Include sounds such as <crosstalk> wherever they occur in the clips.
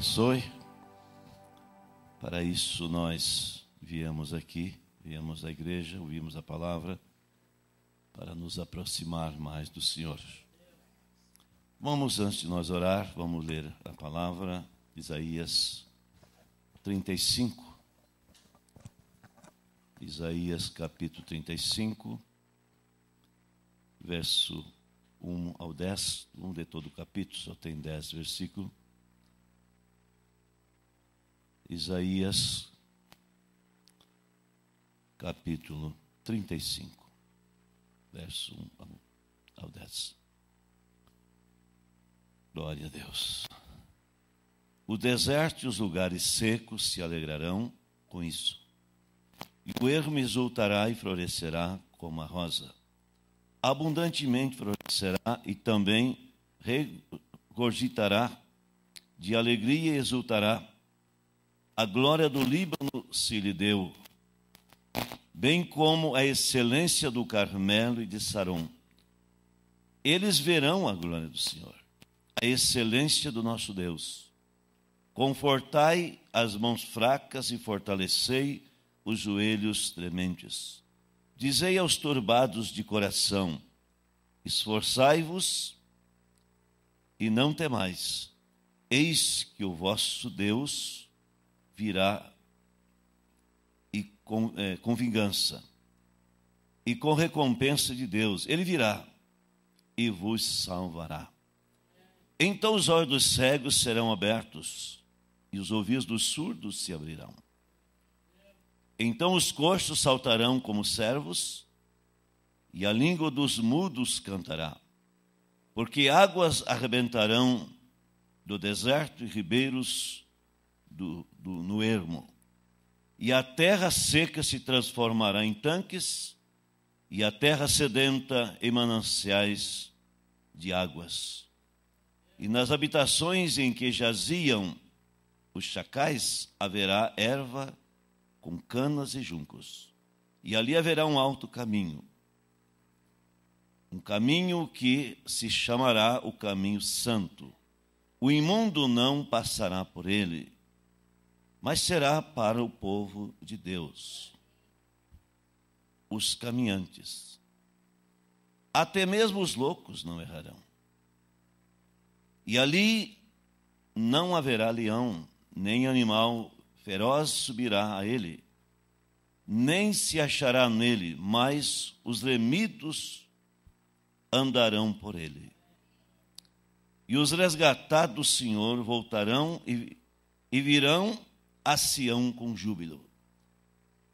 abençoe. Para isso nós viemos aqui, viemos à igreja, ouvimos a palavra para nos aproximar mais do Senhor. Vamos, antes de nós orar, vamos ler a palavra, Isaías 35. Isaías capítulo 35, verso 1 ao 10. Um de todo o capítulo, só tem 10 versículos. Isaías, capítulo 35, verso 1 ao 10. Glória a Deus. O deserto e os lugares secos se alegrarão com isso. E o ermo exultará e florescerá como a rosa. Abundantemente florescerá e também regurgitará de alegria e exultará a glória do Líbano se lhe deu, bem como a excelência do Carmelo e de Saron. Eles verão a glória do Senhor, a excelência do nosso Deus. Confortai as mãos fracas e fortalecei os joelhos trementes. Dizei aos turbados de coração: Esforçai-vos e não temais. Eis que o vosso Deus virá e com, é, com vingança e com recompensa de Deus. Ele virá e vos salvará. Então os olhos dos cegos serão abertos e os ouvidos dos surdos se abrirão. Então os coxos saltarão como servos e a língua dos mudos cantará. Porque águas arrebentarão do deserto e ribeiros do, do, no ermo. E a terra seca se transformará em tanques, e a terra sedenta em mananciais de águas. E nas habitações em que jaziam os chacais haverá erva com canas e juncos. E ali haverá um alto caminho. Um caminho que se chamará o caminho santo. O imundo não passará por ele mas será para o povo de Deus, os caminhantes. Até mesmo os loucos não errarão. E ali não haverá leão, nem animal feroz subirá a ele, nem se achará nele, mas os remidos andarão por ele. E os resgatados do Senhor voltarão e, e virão a Sião com júbilo,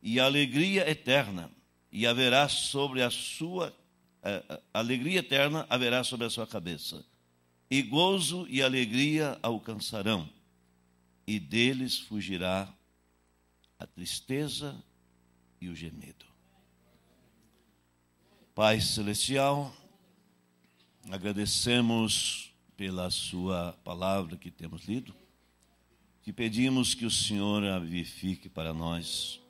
e alegria eterna, e haverá sobre a sua a, alegria eterna haverá sobre a sua cabeça, e gozo e alegria alcançarão, e deles fugirá a tristeza e o gemido. Pai Celestial, agradecemos pela Sua palavra que temos lido que pedimos que o Senhor a vivifique para nós,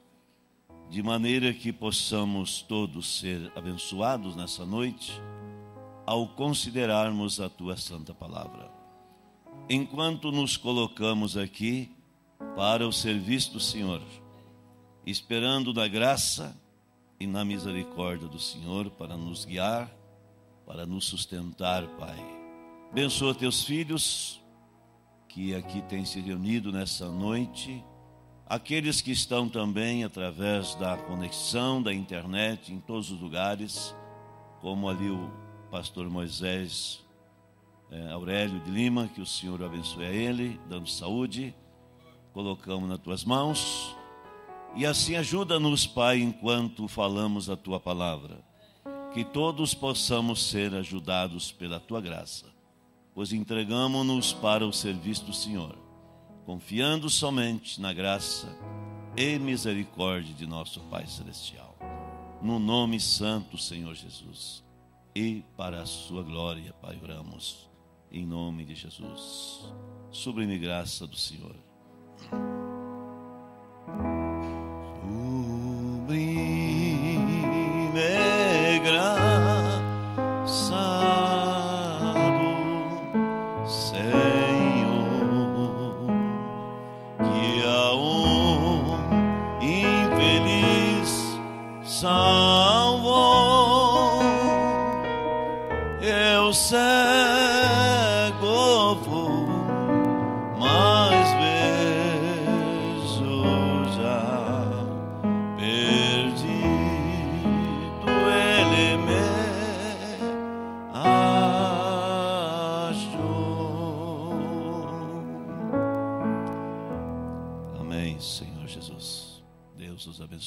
de maneira que possamos todos ser abençoados nessa noite ao considerarmos a tua santa palavra. Enquanto nos colocamos aqui para o serviço do Senhor, esperando na graça e na misericórdia do Senhor para nos guiar, para nos sustentar, Pai. Abençoa teus filhos que aqui têm se reunido nessa noite, aqueles que estão também através da conexão da internet em todos os lugares, como ali o pastor Moisés é, Aurélio de Lima, que o Senhor abençoe a ele, dando saúde, colocamos nas tuas mãos. E assim ajuda-nos, Pai, enquanto falamos a tua palavra, que todos possamos ser ajudados pela tua graça pois entregamos-nos para o serviço do Senhor, confiando somente na graça e misericórdia de nosso Pai Celestial. No nome santo, Senhor Jesus, e para a sua glória, Pai, oramos. Em nome de Jesus, sublime graça do Senhor. Sublime graça.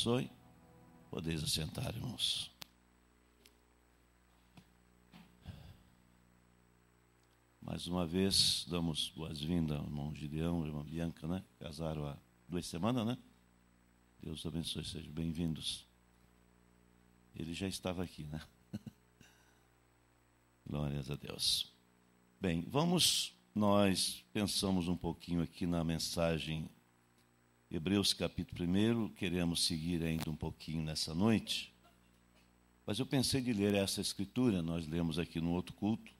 abençoe. Podeis assentar, irmãos. Mais uma vez, damos boas-vindas ao irmão Gideão, irmã Bianca, né? Casaram há duas semanas, né? Deus abençoe, sejam bem-vindos. Ele já estava aqui, né? <laughs> Glórias a Deus. Bem, vamos, nós pensamos um pouquinho aqui na mensagem Hebreus capítulo 1, queremos seguir ainda um pouquinho nessa noite. Mas eu pensei de ler essa escritura, nós lemos aqui no outro culto,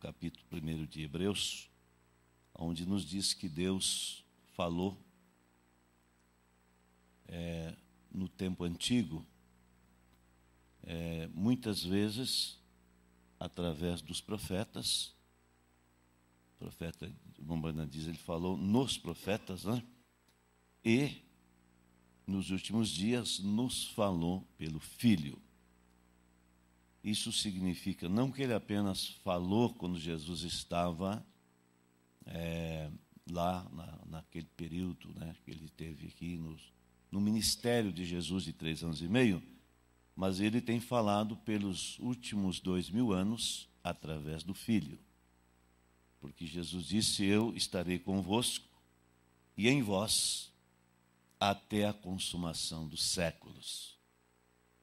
capítulo 1 de Hebreus, onde nos diz que Deus falou é, no tempo antigo, é, muitas vezes através dos profetas. O profeta Bombana diz, ele falou nos profetas, né? e, nos últimos dias, nos falou pelo Filho. Isso significa não que ele apenas falou quando Jesus estava é, lá na, naquele período né, que ele teve aqui nos, no ministério de Jesus de três anos e meio, mas ele tem falado pelos últimos dois mil anos através do Filho. Porque Jesus disse: Eu estarei convosco e em vós até a consumação dos séculos.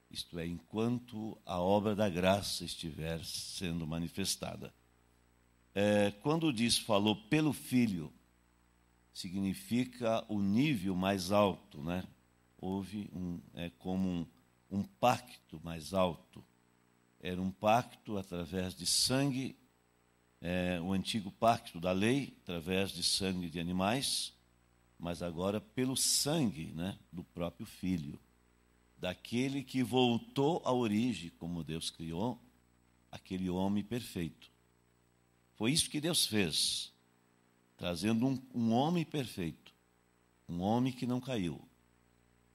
Isto é, enquanto a obra da graça estiver sendo manifestada. É, quando diz falou pelo Filho, significa o nível mais alto, né? Houve um, é como um, um pacto mais alto. Era um pacto através de sangue, é, o antigo pacto da lei, através de sangue de animais mas agora pelo sangue né, do próprio Filho, daquele que voltou à origem, como Deus criou, aquele homem perfeito. Foi isso que Deus fez, trazendo um, um homem perfeito, um homem que não caiu.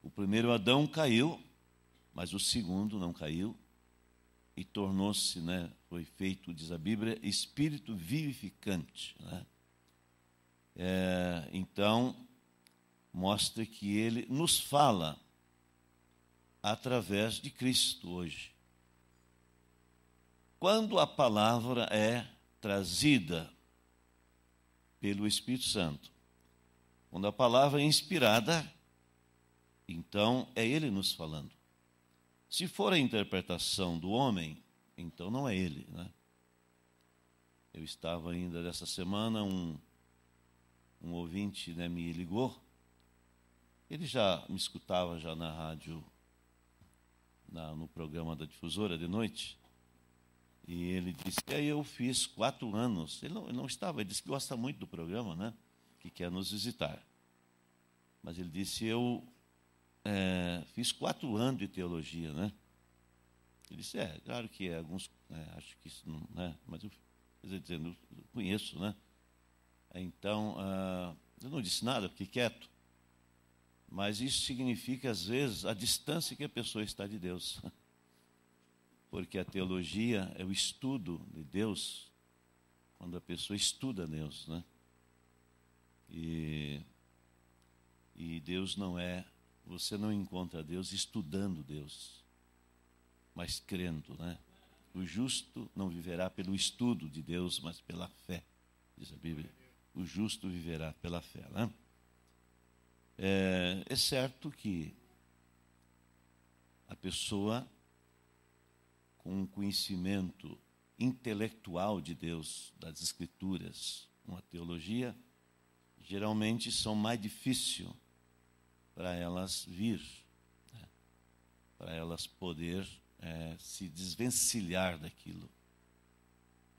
O primeiro Adão caiu, mas o segundo não caiu e tornou-se, né, foi feito, diz a Bíblia, espírito vivificante. Né? É, então, mostra que ele nos fala através de Cristo hoje. Quando a palavra é trazida pelo Espírito Santo, quando a palavra é inspirada, então é ele nos falando. Se for a interpretação do homem, então não é ele, né? Eu estava ainda dessa semana, um, um ouvinte né, me ligou ele já me escutava já na rádio, na, no programa da difusora de noite. E ele disse, e aí eu fiz quatro anos. Ele não, ele não estava, ele disse que gosta muito do programa, né? Que quer nos visitar. Mas ele disse, eu é, fiz quatro anos de teologia, né? Ele disse, é, claro que é, alguns, é, acho que isso não, né? Mas eu, quer eu conheço, né? Então, ah, eu não disse nada, fiquei quieto. Mas isso significa, às vezes, a distância que a pessoa está de Deus. <laughs> Porque a teologia é o estudo de Deus, quando a pessoa estuda Deus, né? E, e Deus não é, você não encontra Deus estudando Deus, mas crendo, né? O justo não viverá pelo estudo de Deus, mas pela fé, diz a Bíblia. O justo viverá pela fé, né? É, é certo que a pessoa com um conhecimento intelectual de Deus, das Escrituras, uma teologia, geralmente são mais difícil para elas vir, né? para elas poder é, se desvencilhar daquilo.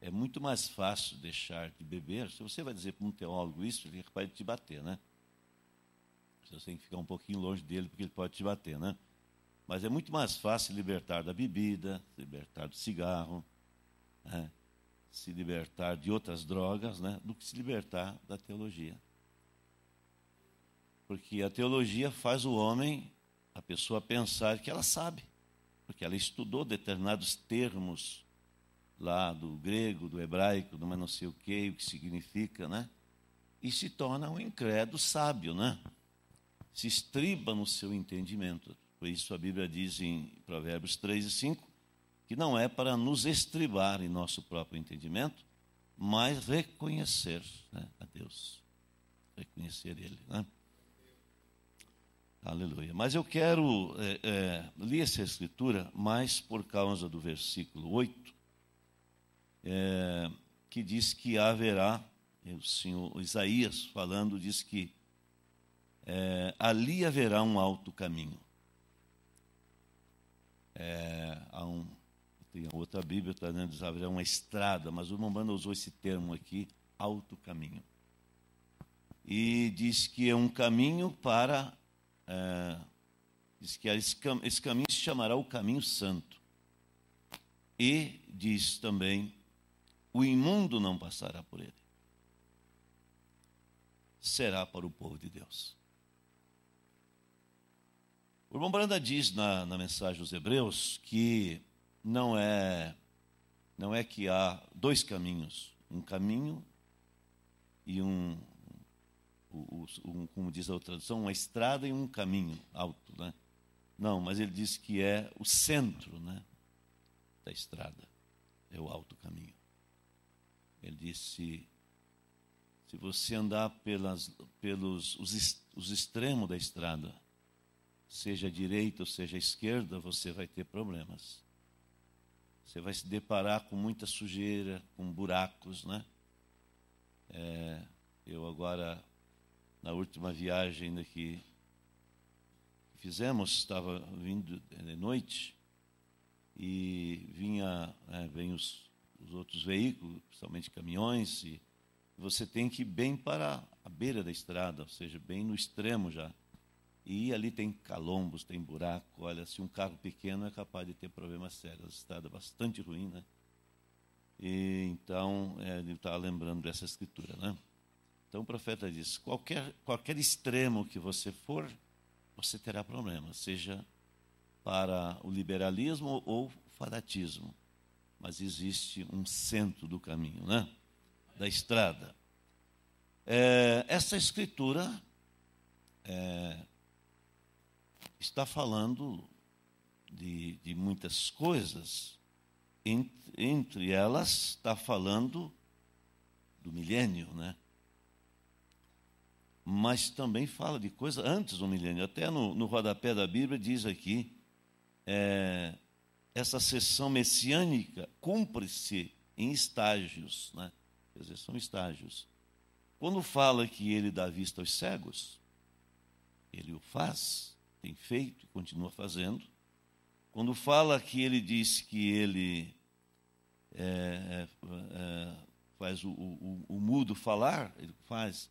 É muito mais fácil deixar de beber. Se você vai dizer para um teólogo isso, ele vai te bater, né? Você tem que ficar um pouquinho longe dele, porque ele pode te bater, né? Mas é muito mais fácil libertar da bebida, libertar do cigarro, né? se libertar de outras drogas, né? Do que se libertar da teologia. Porque a teologia faz o homem, a pessoa, pensar que ela sabe, porque ela estudou determinados termos lá do grego, do hebraico, do mais não sei o que, o que significa, né? E se torna um incrédulo sábio, né? se estriba no seu entendimento. Por isso a Bíblia diz em Provérbios 3 e 5 que não é para nos estribar em nosso próprio entendimento, mas reconhecer né, a Deus, reconhecer Ele. Né? Aleluia. Mas eu quero é, é, ler essa escritura mais por causa do versículo 8, é, que diz que haverá, o senhor Isaías falando, diz que é, ali haverá um alto caminho. É, há um, tem outra Bíblia está dizendo que haverá uma estrada, mas o Mombanda usou esse termo aqui, alto caminho. E diz que é um caminho para. É, diz que esse caminho se chamará o caminho santo. E diz também: o imundo não passará por ele. Será para o povo de Deus. O irmão Branda diz na, na mensagem aos Hebreus que não é, não é que há dois caminhos, um caminho e um, um como diz a outra tradução, uma estrada e um caminho alto, né? Não, mas ele diz que é o centro né, da estrada, é o alto caminho. Ele disse: se você andar pelas, pelos os, os extremos da estrada, seja a direita ou seja a esquerda, você vai ter problemas. Você vai se deparar com muita sujeira, com buracos, né? É, eu agora, na última viagem que fizemos, estava vindo de noite e vinha, né, vem os, os outros veículos, principalmente caminhões, e você tem que ir bem para a beira da estrada, ou seja, bem no extremo já. E ali tem calombos, tem buraco. Olha, se um carro pequeno é capaz de ter problemas sérios. A estrada é bastante ruim, né? E, então, é, ele está lembrando dessa escritura, né? Então, o profeta diz, qualquer, qualquer extremo que você for, você terá problemas, seja para o liberalismo ou o fanatismo. Mas existe um centro do caminho, né? Da estrada. É, essa escritura é, está falando de, de muitas coisas, entre, entre elas está falando do milênio, né? Mas também fala de coisa antes do milênio. Até no, no rodapé da Bíblia diz aqui: é, essa sessão messiânica cumpre-se em estágios, né? Quer dizer, são estágios. Quando fala que ele dá vista aos cegos, ele o faz tem feito e continua fazendo. Quando fala que ele diz que ele é, é, é faz o, o, o mudo falar, ele faz,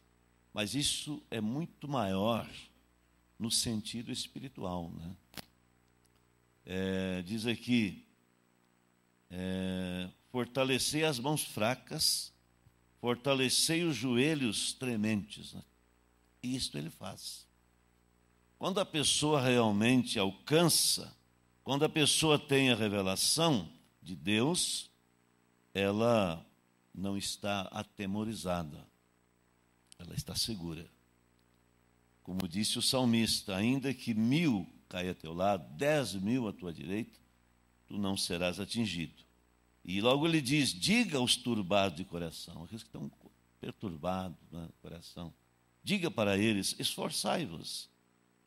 mas isso é muito maior no sentido espiritual. Né? É, diz aqui: é, fortalecei as mãos fracas, fortalecei os joelhos trementes. Né? Isto ele faz. Quando a pessoa realmente alcança, quando a pessoa tem a revelação de Deus, ela não está atemorizada, ela está segura. Como disse o salmista, ainda que mil caia a teu lado, dez mil à tua direita, tu não serás atingido. E logo ele diz: diga aos turbados de coração, aqueles que estão perturbados no né, coração, diga para eles: esforçai-vos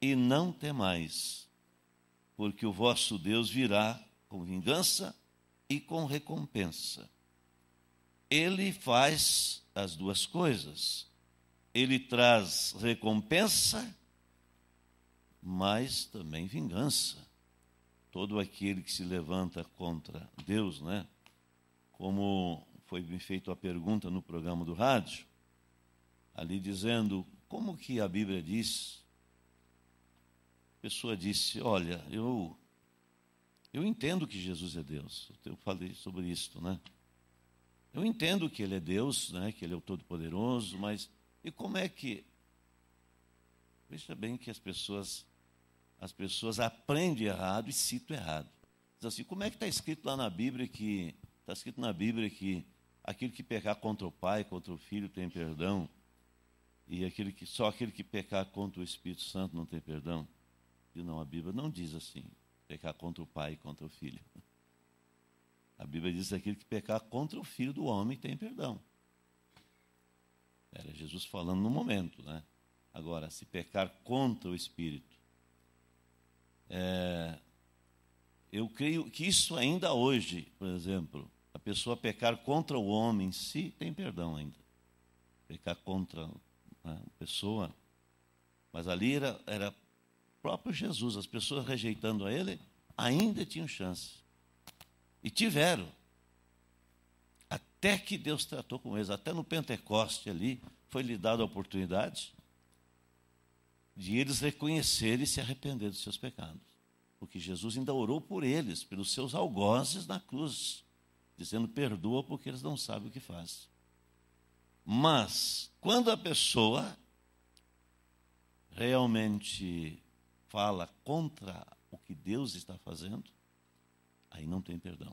e não temais, porque o vosso Deus virá com vingança e com recompensa. Ele faz as duas coisas. Ele traz recompensa, mas também vingança. Todo aquele que se levanta contra Deus, né? Como foi me feito a pergunta no programa do rádio, ali dizendo como que a Bíblia diz pessoa disse: Olha, eu, eu entendo que Jesus é Deus. Eu falei sobre isso, né? Eu entendo que Ele é Deus, né? que Ele é o Todo-Poderoso, mas e como é que. Veja bem que as pessoas as pessoas aprendem errado e citam errado. Diz assim, como é que está escrito lá na Bíblia que está escrito na Bíblia que aquele que pecar contra o pai, contra o filho tem perdão, e aquele que, só aquele que pecar contra o Espírito Santo não tem perdão? e não, a Bíblia não diz assim, pecar contra o pai e contra o filho. A Bíblia diz aquele que pecar contra o filho do homem tem perdão. Era Jesus falando no momento, né? Agora, se pecar contra o Espírito, é, eu creio que isso ainda hoje, por exemplo, a pessoa pecar contra o homem em si tem perdão ainda. Pecar contra né, a pessoa, mas ali era, era próprio Jesus, as pessoas rejeitando a ele, ainda tinham chance. E tiveram. Até que Deus tratou com eles, até no Pentecoste ali, foi lhe dada a oportunidade de eles reconhecerem e se arrepender dos seus pecados. Porque Jesus ainda orou por eles, pelos seus algozes na cruz, dizendo: perdoa porque eles não sabem o que fazem. Mas, quando a pessoa realmente fala contra o que Deus está fazendo, aí não tem perdão.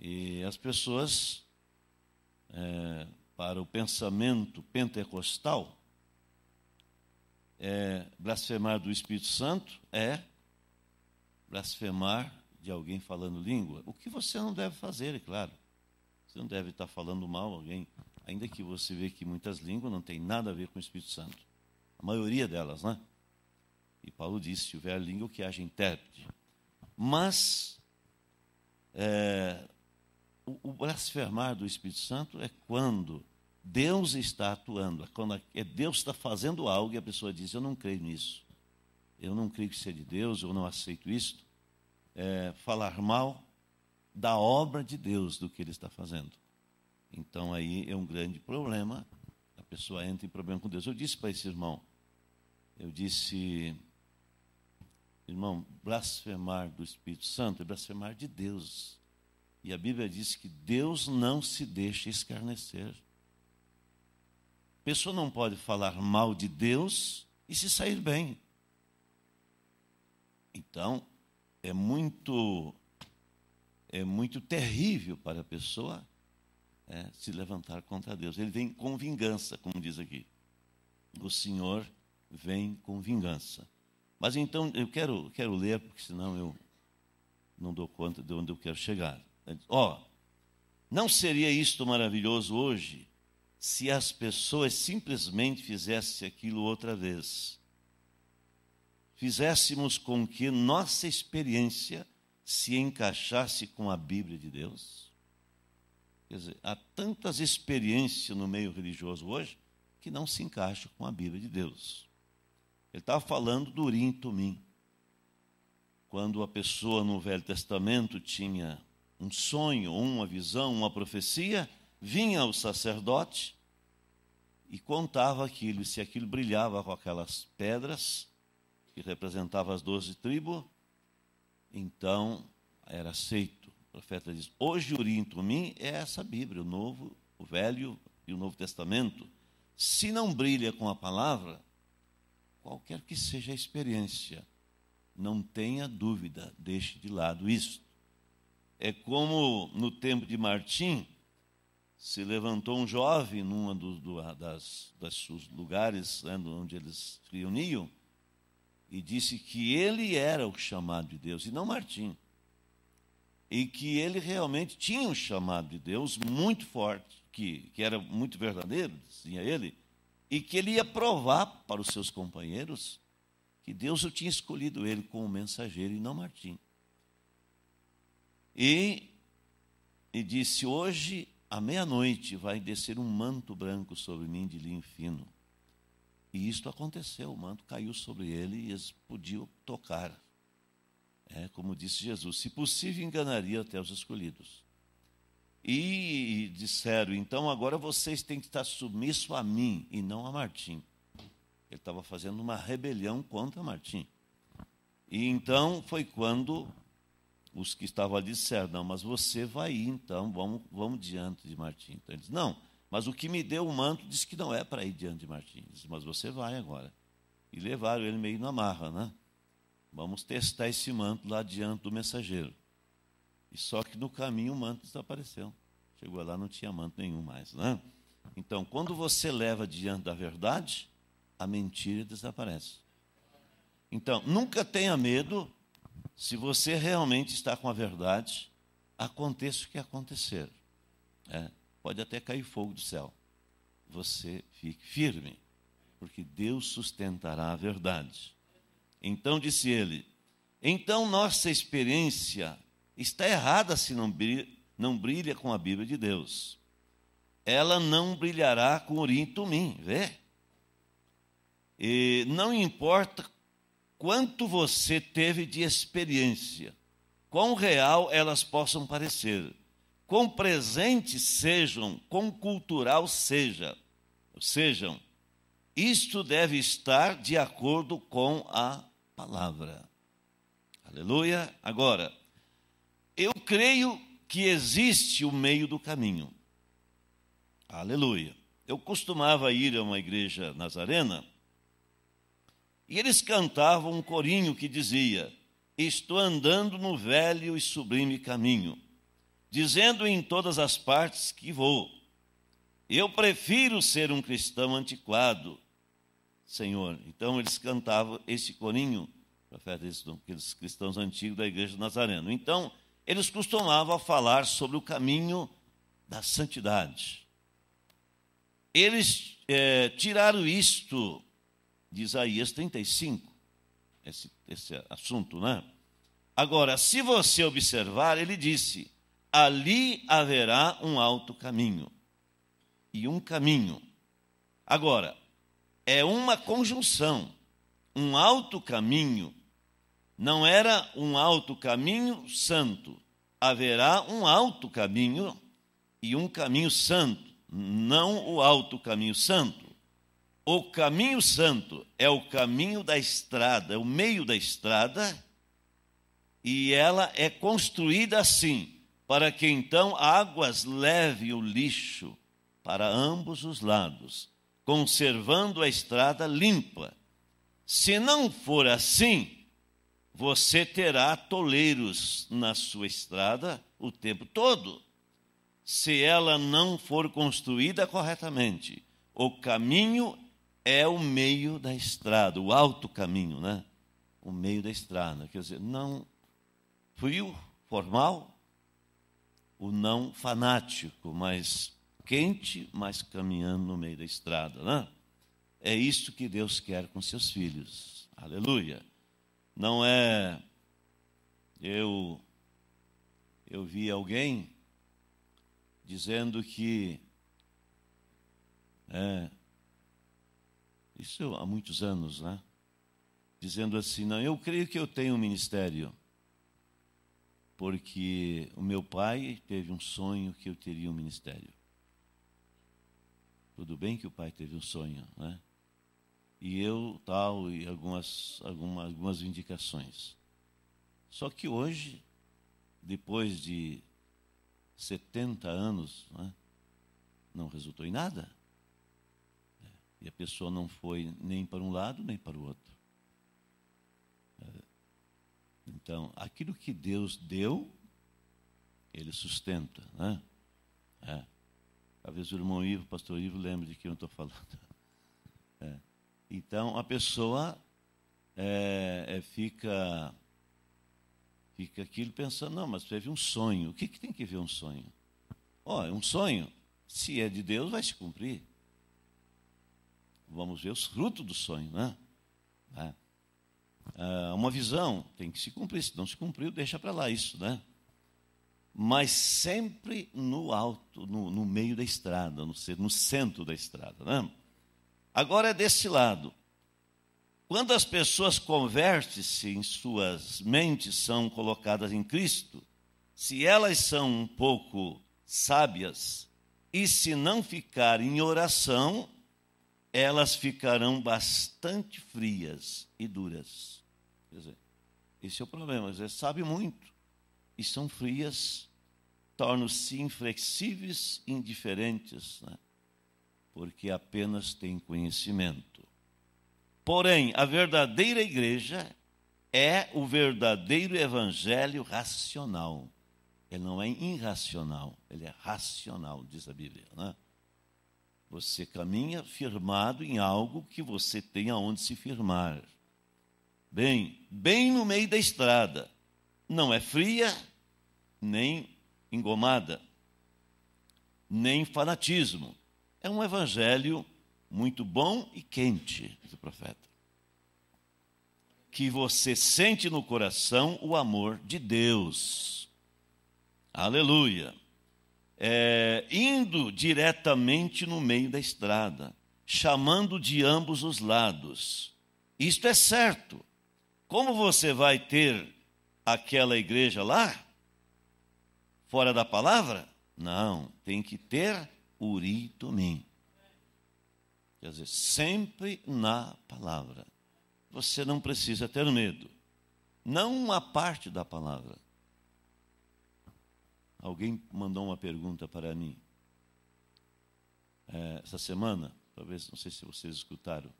E as pessoas, é, para o pensamento pentecostal, é, blasfemar do Espírito Santo é blasfemar de alguém falando língua. O que você não deve fazer, é claro. Você não deve estar falando mal alguém, ainda que você vê que muitas línguas não têm nada a ver com o Espírito Santo. A maioria delas, né? E Paulo disse: se houver língua, que haja intérprete. Mas é, o, o blasfemar do Espírito Santo é quando Deus está atuando, é quando é Deus está fazendo algo e a pessoa diz: Eu não creio nisso, eu não creio que seja de Deus, eu não aceito isso. É, falar mal da obra de Deus, do que ele está fazendo. Então aí é um grande problema, a pessoa entra em problema com Deus. Eu disse para esse irmão, eu disse, Irmão, blasfemar do Espírito Santo é blasfemar de Deus. E a Bíblia diz que Deus não se deixa escarnecer. A pessoa não pode falar mal de Deus e se sair bem. Então, é muito é muito terrível para a pessoa é, se levantar contra Deus. Ele vem com vingança, como diz aqui. O Senhor vem com vingança. Mas então, eu quero, quero ler, porque senão eu não dou conta de onde eu quero chegar. Ó, oh, não seria isto maravilhoso hoje se as pessoas simplesmente fizessem aquilo outra vez? Fizéssemos com que nossa experiência se encaixasse com a Bíblia de Deus? Quer dizer, há tantas experiências no meio religioso hoje que não se encaixam com a Bíblia de Deus. Ele está falando do Urim e Tumim. Quando a pessoa no Velho Testamento tinha um sonho, uma visão, uma profecia, vinha o sacerdote e contava aquilo. se aquilo brilhava com aquelas pedras, que representavam as doze tribos, então era aceito. O profeta diz: Hoje Urim e Tumim é essa Bíblia, o Novo, o Velho e o Novo Testamento. Se não brilha com a palavra, qualquer que seja a experiência, não tenha dúvida, deixe de lado isso. É como no tempo de Martim, se levantou um jovem num dos do, das, das, lugares né, onde eles se reuniam e disse que ele era o chamado de Deus e não Martim. E que ele realmente tinha um chamado de Deus muito forte, que, que era muito verdadeiro, dizia ele, e que ele ia provar para os seus companheiros que Deus o tinha escolhido ele como mensageiro e não Martim. E, e disse: Hoje, à meia-noite, vai descer um manto branco sobre mim de linho fino. E isto aconteceu: o manto caiu sobre ele e eles podiam tocar. É, como disse Jesus: se possível, enganaria até os escolhidos. E disseram: então agora vocês têm que estar submissos a mim e não a Martim. Ele estava fazendo uma rebelião contra Martim. E então foi quando os que estavam ali disseram: não, mas você vai ir, então vamos, vamos diante de Martim. Então ele disse: não, mas o que me deu o manto disse que não é para ir diante de Martim. Ele disse: mas você vai agora. E levaram ele meio na marra, né? Vamos testar esse manto lá diante do mensageiro. E só que no caminho o manto desapareceu. Chegou lá, não tinha manto nenhum mais. Né? Então, quando você leva diante da verdade, a mentira desaparece. Então, nunca tenha medo se você realmente está com a verdade, aconteça o que acontecer. É, pode até cair fogo do céu. Você fique firme, porque Deus sustentará a verdade. Então disse ele: então nossa experiência está errada se não brilha, não brilha com a Bíblia de Deus. Ela não brilhará com Urim Tumim, vê? E não importa quanto você teve de experiência, quão real elas possam parecer, quão presentes sejam, quão cultural seja, sejam, isto deve estar de acordo com a palavra. Aleluia. Agora, eu creio que existe o meio do caminho. Aleluia. Eu costumava ir a uma igreja nazarena e eles cantavam um corinho que dizia: Estou andando no velho e sublime caminho, dizendo em todas as partes que vou. Eu prefiro ser um cristão antiquado, Senhor. Então eles cantavam esse corinho, profeta, aqueles cristãos antigos da igreja Nazarena. Então, eles costumavam falar sobre o caminho da santidade. Eles é, tiraram isto de Isaías 35, esse, esse assunto, né? Agora, se você observar, ele disse: ali haverá um alto caminho e um caminho. Agora, é uma conjunção. Um alto caminho não era um alto caminho santo. Haverá um alto caminho e um caminho santo, não o alto caminho santo. O caminho santo é o caminho da estrada, é o meio da estrada, e ela é construída assim, para que então águas leve o lixo para ambos os lados, conservando a estrada limpa. Se não for assim, você terá toleiros na sua estrada o tempo todo, se ela não for construída corretamente. O caminho é o meio da estrada, o alto caminho, né? O meio da estrada. Quer dizer, não frio, formal, o não fanático, mas quente, mas caminhando no meio da estrada, né? É isso que Deus quer com seus filhos. Aleluia. Não é eu eu vi alguém dizendo que é, isso há muitos anos, né? Dizendo assim, não, eu creio que eu tenho um ministério, porque o meu pai teve um sonho que eu teria um ministério. Tudo bem que o pai teve um sonho, né? e eu tal, e algumas, algumas, algumas indicações. Só que hoje, depois de 70 anos, né, não resultou em nada. Né, e a pessoa não foi nem para um lado, nem para o outro. É, então, aquilo que Deus deu, ele sustenta. Né? É. Talvez o irmão Ivo, o pastor Ivo, lembre de quem eu estou falando. <laughs> É. Então a pessoa é, é, fica fica aquilo pensando, não, mas teve um sonho. O que, que tem que ver um sonho? Ó, oh, é um sonho. Se é de Deus, vai se cumprir. Vamos ver os frutos do sonho, né? né? É. Ah, uma visão tem que se cumprir. Se não se cumpriu, deixa para lá isso, né? Mas sempre no alto, no, no meio da estrada, no, no centro da estrada, né? Agora é desse lado. Quando as pessoas convertem-se em suas mentes, são colocadas em Cristo, se elas são um pouco sábias e se não ficarem em oração, elas ficarão bastante frias e duras. Quer dizer, esse é o problema. Elas sabem sabe muito e são frias, tornam-se inflexíveis, indiferentes. Né? porque apenas tem conhecimento. Porém, a verdadeira igreja é o verdadeiro evangelho racional. Ele não é irracional, ele é racional, diz a Bíblia. Né? Você caminha firmado em algo que você tem aonde se firmar. Bem, bem no meio da estrada. Não é fria, nem engomada, nem fanatismo é um evangelho muito bom e quente, diz o profeta. Que você sente no coração o amor de Deus. Aleluia. É, indo diretamente no meio da estrada, chamando de ambos os lados. Isto é certo. Como você vai ter aquela igreja lá? Fora da palavra? Não, tem que ter Uri Tomim. Quer dizer, sempre na palavra. Você não precisa ter medo. Não uma parte da palavra. Alguém mandou uma pergunta para mim é, essa semana. Talvez, não sei se vocês escutaram.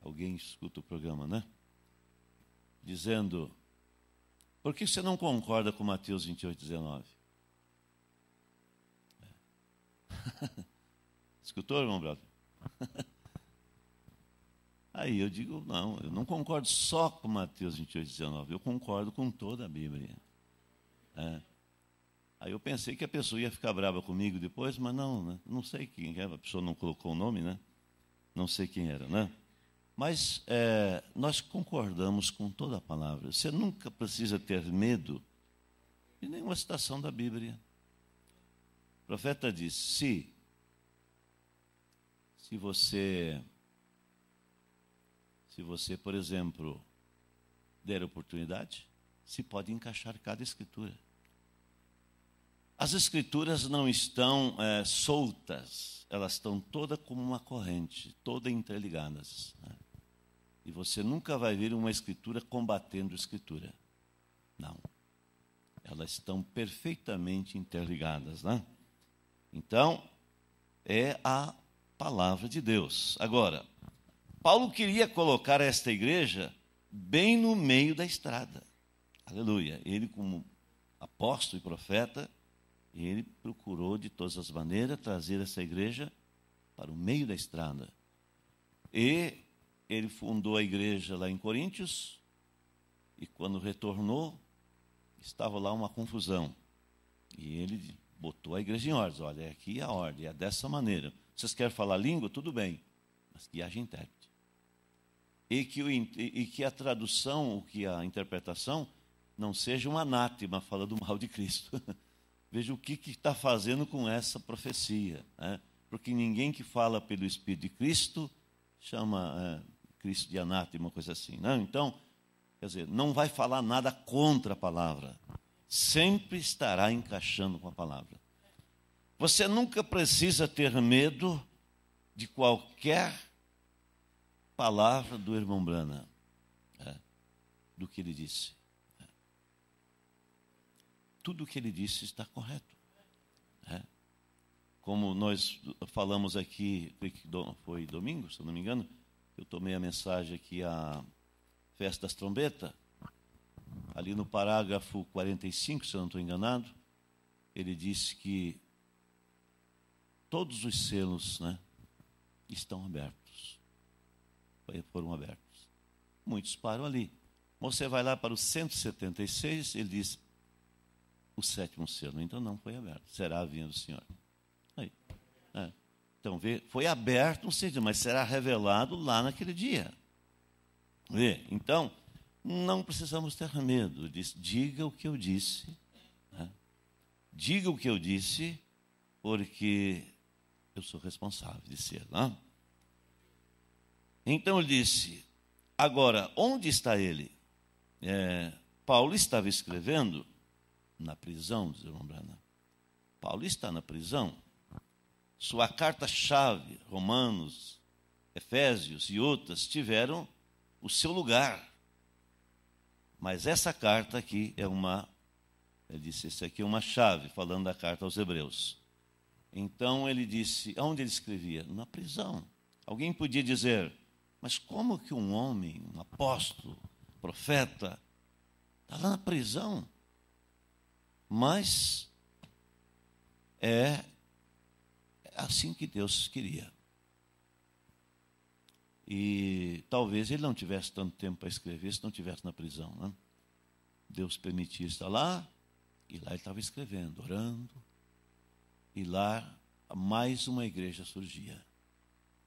Alguém escuta o programa, né? Dizendo: Por que você não concorda com Mateus 28, 19? <laughs> Escutou, irmão bravo <laughs> Aí eu digo, não, eu não concordo só com Mateus 28, 19, eu concordo com toda a Bíblia. É. Aí eu pensei que a pessoa ia ficar brava comigo depois, mas não, né? não sei quem era, a pessoa não colocou o nome, né? Não sei quem era, né? Mas é, nós concordamos com toda a palavra. Você nunca precisa ter medo de nenhuma citação da Bíblia profeta disse: se, se você, se você, por exemplo, der oportunidade, se pode encaixar cada escritura. As escrituras não estão é, soltas, elas estão toda como uma corrente, toda interligadas. Né? E você nunca vai ver uma escritura combatendo a escritura. Não. Elas estão perfeitamente interligadas, né? Então, é a palavra de Deus. Agora, Paulo queria colocar esta igreja bem no meio da estrada. Aleluia. Ele, como apóstolo e profeta, ele procurou de todas as maneiras trazer essa igreja para o meio da estrada. E ele fundou a igreja lá em Coríntios, e quando retornou, estava lá uma confusão. E ele botou a igreja em ordem. Olha, é aqui a ordem, é dessa maneira. Vocês querem falar língua? Tudo bem, mas que haja intérprete. E que, o, e que a tradução, o que a interpretação, não seja um anátema falando mal de Cristo. <laughs> Veja o que está fazendo com essa profecia. Né? Porque ninguém que fala pelo Espírito de Cristo chama é, Cristo de anátema, coisa assim. Não, né? então, quer dizer, não vai falar nada contra a palavra sempre estará encaixando com a palavra. Você nunca precisa ter medo de qualquer palavra do irmão Brana, é, do que ele disse. É. Tudo o que ele disse está correto. É. Como nós falamos aqui, foi domingo, se não me engano, eu tomei a mensagem aqui a festa das trombetas ali no parágrafo 45, se eu não estou enganado, ele disse que todos os selos né, estão abertos. Foram abertos. Muitos param ali. Você vai lá para o 176, ele diz: o sétimo selo então não foi aberto. Será a vinha do Senhor. Aí. É. Então, vê, foi aberto um sítio, mas será revelado lá naquele dia. Vê? Então, não precisamos ter medo. Diz, diga o que eu disse. Né? Diga o que eu disse, porque eu sou responsável, disse ele. Né? Então ele disse: agora, onde está ele? É, Paulo estava escrevendo na prisão, diz irmão Paulo está na prisão. Sua carta-chave, Romanos, Efésios e outras, tiveram o seu lugar mas essa carta aqui é uma, ele disse, esse aqui é uma chave, falando da carta aos Hebreus. Então ele disse, aonde ele escrevia? Na prisão. Alguém podia dizer, mas como que um homem, um apóstolo, profeta, está lá na prisão? Mas é assim que Deus queria. E talvez ele não tivesse tanto tempo para escrever se não tivesse na prisão. Né? Deus permitia estar lá, e lá ele estava escrevendo, orando. E lá mais uma igreja surgia.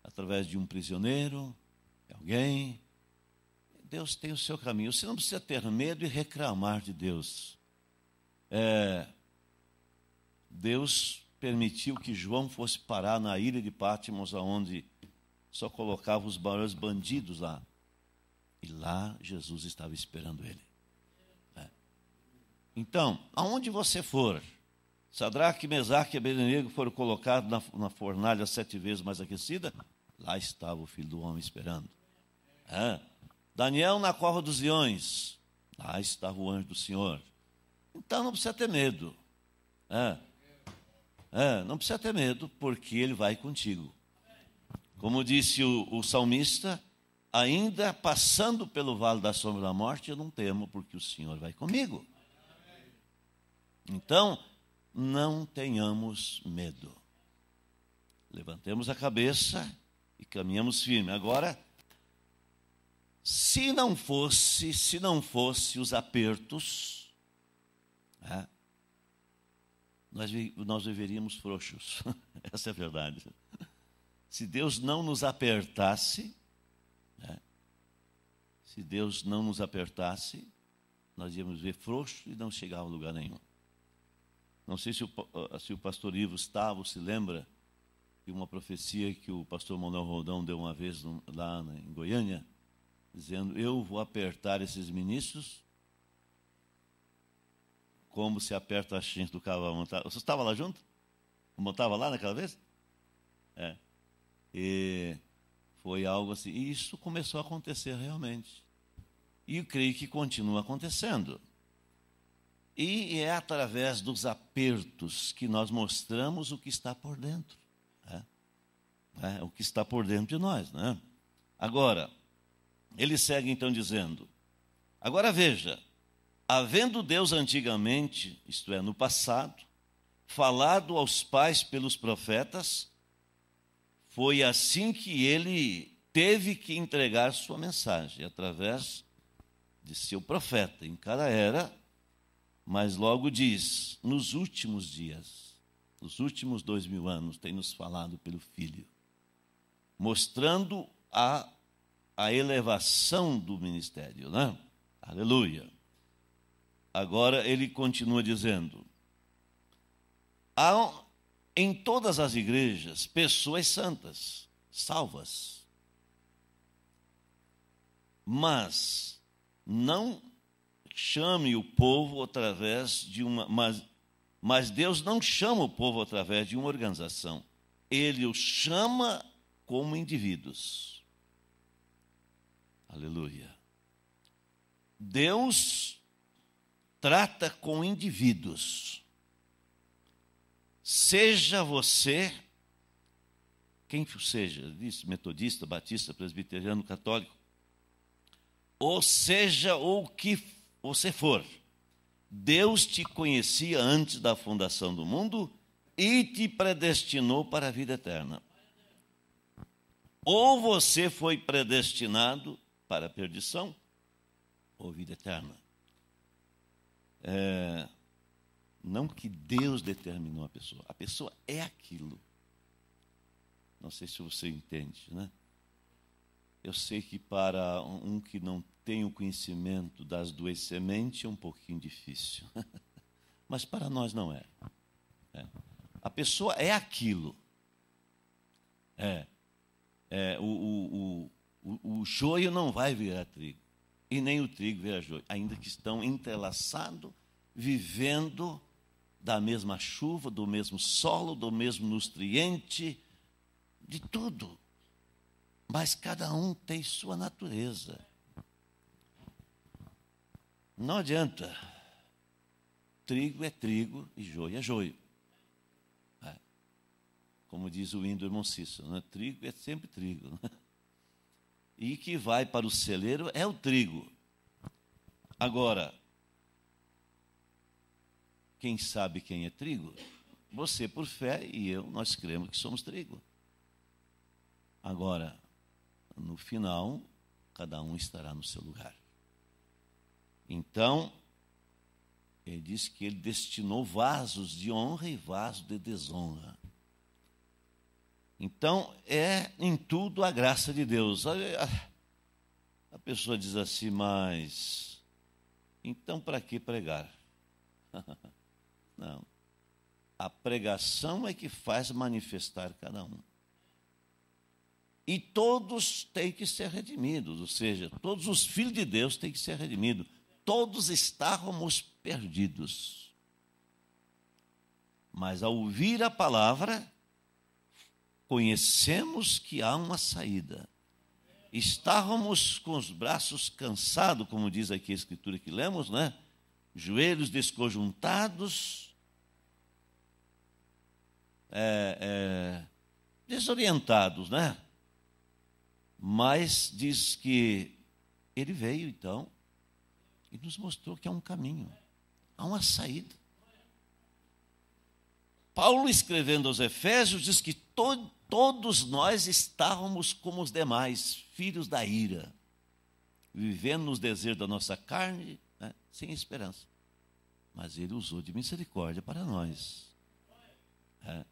Através de um prisioneiro, alguém. Deus tem o seu caminho. Você não precisa ter medo e reclamar de Deus. É, Deus permitiu que João fosse parar na ilha de Pátimos, aonde só colocava os barões bandidos lá. E lá Jesus estava esperando ele. É. Então, aonde você for, Sadraque, Mesaque e Abednego foram colocados na, na, fornalha sete vezes mais aquecida, lá estava o Filho do Homem esperando. É. Daniel na cova dos leões, lá estava o anjo do Senhor. Então não precisa ter medo. É. É, não precisa ter medo, porque ele vai contigo. Como disse o, o salmista, ainda passando pelo vale da sombra da morte, eu não temo, porque o Senhor vai comigo. Então, não tenhamos medo. Levantemos a cabeça e caminhamos firme. Agora, se não fosse, se não fosse os apertos, né, nós, nós viveríamos frouxos. <laughs> Essa é a verdade se Deus não nos apertasse, né? se Deus não nos apertasse, nós íamos ver frouxo e não chegava a lugar nenhum. Não sei se o, ah, se o pastor Ivo ou se lembra de uma profecia que o pastor Manuel Rodão deu uma vez lá em Goiânia, dizendo: Eu vou apertar esses ministros como se aperta a chincha do cavalo. Você estava lá junto? Montava lá naquela vez? É. E foi algo assim. E isso começou a acontecer realmente. E eu creio que continua acontecendo. E é através dos apertos que nós mostramos o que está por dentro. Né? É, o que está por dentro de nós. Né? Agora, ele segue então dizendo: Agora veja, havendo Deus antigamente, isto é, no passado, falado aos pais pelos profetas, foi assim que ele teve que entregar sua mensagem, através de seu profeta. Em cada era, mas logo diz: nos últimos dias, nos últimos dois mil anos, tem nos falado pelo Filho, mostrando a, a elevação do ministério, né? Aleluia. Agora ele continua dizendo: há em todas as igrejas pessoas santas, salvas. Mas não chame o povo através de uma. Mas, mas Deus não chama o povo através de uma organização. Ele o chama como indivíduos. Aleluia. Deus trata com indivíduos. Seja você, quem seja, disse metodista, batista, presbiteriano, católico, ou seja ou que você for, Deus te conhecia antes da fundação do mundo e te predestinou para a vida eterna. Ou você foi predestinado para a perdição ou vida eterna. É, não que Deus determinou a pessoa. A pessoa é aquilo. Não sei se você entende, né? Eu sei que para um que não tem o conhecimento das duas sementes é um pouquinho difícil. <laughs> Mas para nós não é. é. A pessoa é aquilo. É. é o, o, o, o joio não vai virar trigo. E nem o trigo vira joio. Ainda que estão entrelaçados, vivendo da mesma chuva, do mesmo solo, do mesmo nutriente, de tudo. Mas cada um tem sua natureza. Não adianta. Trigo é trigo e joio é joio. É. Como diz o Indo irmão Cícero, né? trigo é sempre trigo. Né? E que vai para o celeiro é o trigo. Agora, quem sabe quem é trigo? Você, por fé, e eu, nós cremos que somos trigo. Agora, no final, cada um estará no seu lugar. Então, ele diz que ele destinou vasos de honra e vasos de desonra. Então, é em tudo a graça de Deus. A pessoa diz assim, mas então para que pregar? <laughs> Não. A pregação é que faz manifestar cada um. E todos têm que ser redimidos, ou seja, todos os filhos de Deus têm que ser redimidos. Todos estávamos perdidos. Mas ao ouvir a palavra, conhecemos que há uma saída. Estávamos com os braços cansados, como diz aqui a escritura que lemos, né? Joelhos desconjuntados, é, é, desorientados, né? Mas diz que ele veio então e nos mostrou que há um caminho, há uma saída. Paulo, escrevendo aos Efésios, diz que to todos nós estávamos como os demais, filhos da ira, vivendo nos desejos da nossa carne, né, sem esperança. Mas ele usou de misericórdia para nós. É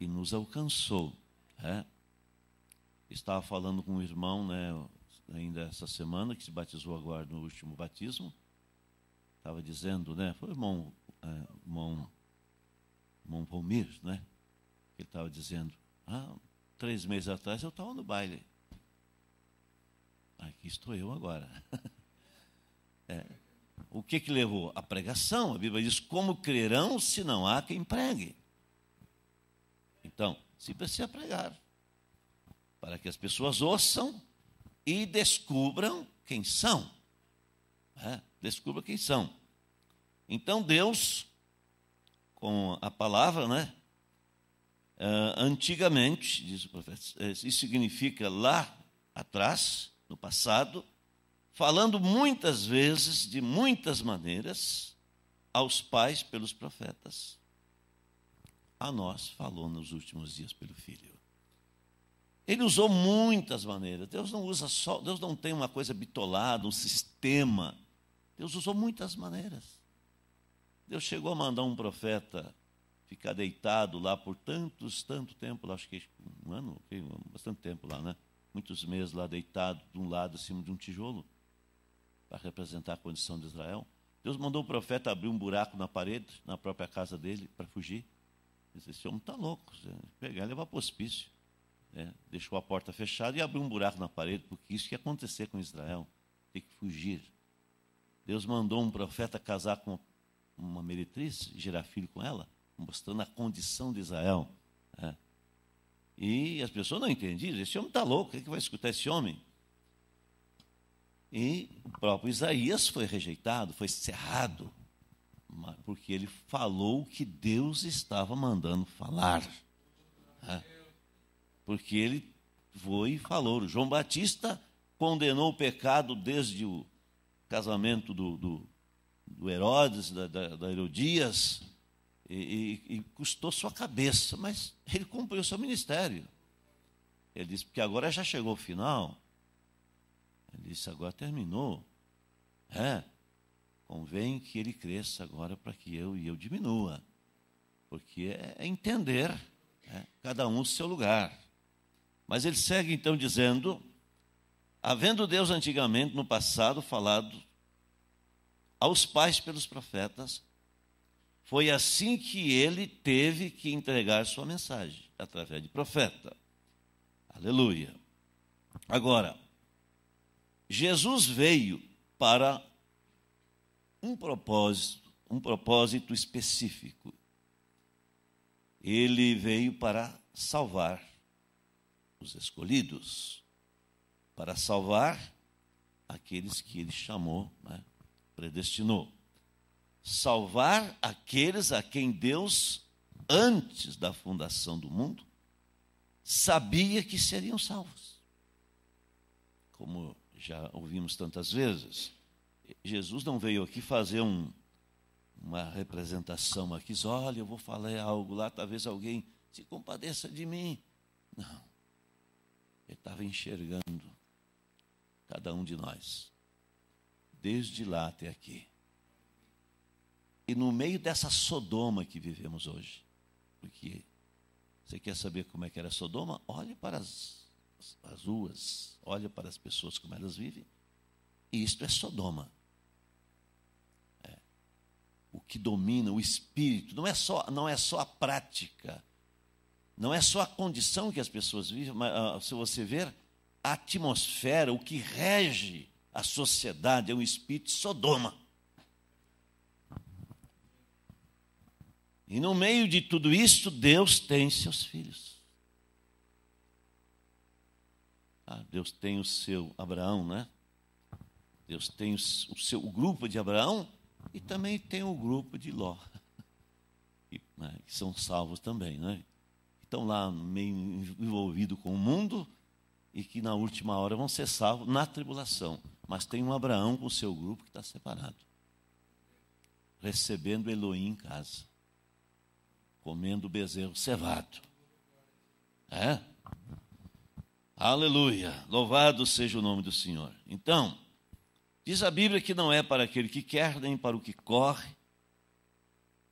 e nos alcançou. É. Estava falando com um irmão, né, ainda essa semana, que se batizou agora no último batismo. Estava dizendo, né, foi o irmão, é, irmão, irmão Palmir, né, ele estava dizendo, ah, três meses atrás eu estava no baile. Aqui estou eu agora. <laughs> é. O que que levou? A pregação. A Bíblia diz, como crerão se não há quem pregue? Então, se precisa pregar, para que as pessoas ouçam e descubram quem são. É, descubra quem são. Então Deus, com a palavra, né? Ah, antigamente, diz o profeta, eh, isso significa lá atrás, no passado, falando muitas vezes, de muitas maneiras, aos pais pelos profetas a nós falou nos últimos dias pelo Filho. Ele usou muitas maneiras. Deus não usa só, Deus não tem uma coisa bitolada, um sistema. Deus usou muitas maneiras. Deus chegou a mandar um profeta ficar deitado lá por tantos, tanto tempo, acho que um ano, bastante tempo lá, né? Muitos meses lá deitado de um lado acima de um tijolo para representar a condição de Israel. Deus mandou o profeta abrir um buraco na parede, na própria casa dele, para fugir. Esse homem está louco. Pegar e levar para o hospício. Né? Deixou a porta fechada e abriu um buraco na parede, porque isso que ia acontecer com Israel. Tem que fugir. Deus mandou um profeta casar com uma meretriz, gerar filho com ela, mostrando a condição de Israel. Né? E as pessoas não entendiam. Esse homem está louco, quem que vai escutar esse homem? E o próprio Isaías foi rejeitado, foi cerrado, porque ele falou o que Deus estava mandando falar. Né? Porque ele foi e falou. João Batista condenou o pecado desde o casamento do, do, do Herodes, da, da, da Herodias, e, e, e, custou sua cabeça, mas ele cumpriu seu ministério. Ele disse, porque agora já chegou o final. Ele disse, agora terminou. É, Convém que ele cresça agora para que eu e eu diminua. Porque é, é entender né? cada um o seu lugar. Mas ele segue então dizendo: havendo Deus antigamente, no passado, falado aos pais pelos profetas, foi assim que ele teve que entregar sua mensagem, através de profeta. Aleluia. Agora, Jesus veio para um propósito, um propósito específico. Ele veio para salvar os escolhidos, para salvar aqueles que ele chamou, né, predestinou. Salvar aqueles a quem Deus, antes da fundação do mundo, sabia que seriam salvos. Como já ouvimos tantas vezes. Jesus não veio aqui fazer um, uma representação aqui, diz, olha, eu vou falar algo lá, talvez alguém se compadeça de mim. Não. Ele estava enxergando cada um de nós, desde lá até aqui. E no meio dessa Sodoma que vivemos hoje, porque você quer saber como é que era Sodoma? Olhe para as, as ruas, olhe para as pessoas como elas vivem, e isto é Sodoma o que domina, o espírito. Não é só, não é só a prática, não é só a condição que as pessoas vivem, mas ah, se você ver, a atmosfera, o que rege a sociedade é um espírito sodoma. E no meio de tudo isso, Deus tem seus filhos. Ah, Deus tem o seu Abraão, né? Deus tem o seu o grupo de Abraão, e também tem o grupo de Ló, que, <laughs> né, que são salvos também, né? Estão lá meio envolvido com o mundo e que na última hora vão ser salvos na tribulação. Mas tem um Abraão com o seu grupo que está separado, recebendo Elohim em casa, comendo bezerro cevado. É? Aleluia! Louvado seja o nome do Senhor. Então. Diz a Bíblia que não é para aquele que quer, nem para o que corre,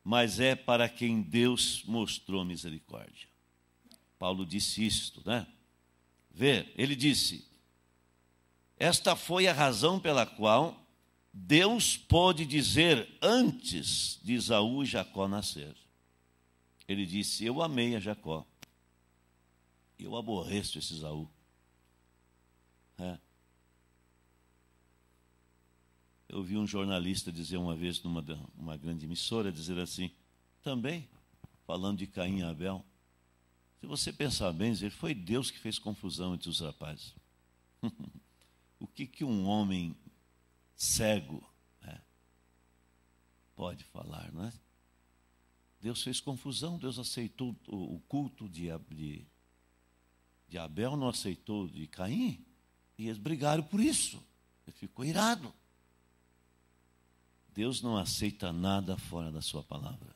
mas é para quem Deus mostrou misericórdia. Paulo disse isto, né? Vê, ele disse: Esta foi a razão pela qual Deus pôde dizer antes de Isaú e Jacó nascer. Ele disse: Eu amei a Jacó, eu aborreço esse Isaú. É. Eu vi um jornalista dizer uma vez numa uma grande emissora, dizer assim, também, falando de Caim e Abel, se você pensar bem, dizer, foi Deus que fez confusão entre os rapazes. <laughs> o que, que um homem cego né, pode falar, não é? Deus fez confusão, Deus aceitou o culto de, de, de Abel, não aceitou de Caim, e eles brigaram por isso. Ele ficou irado. Deus não aceita nada fora da sua palavra.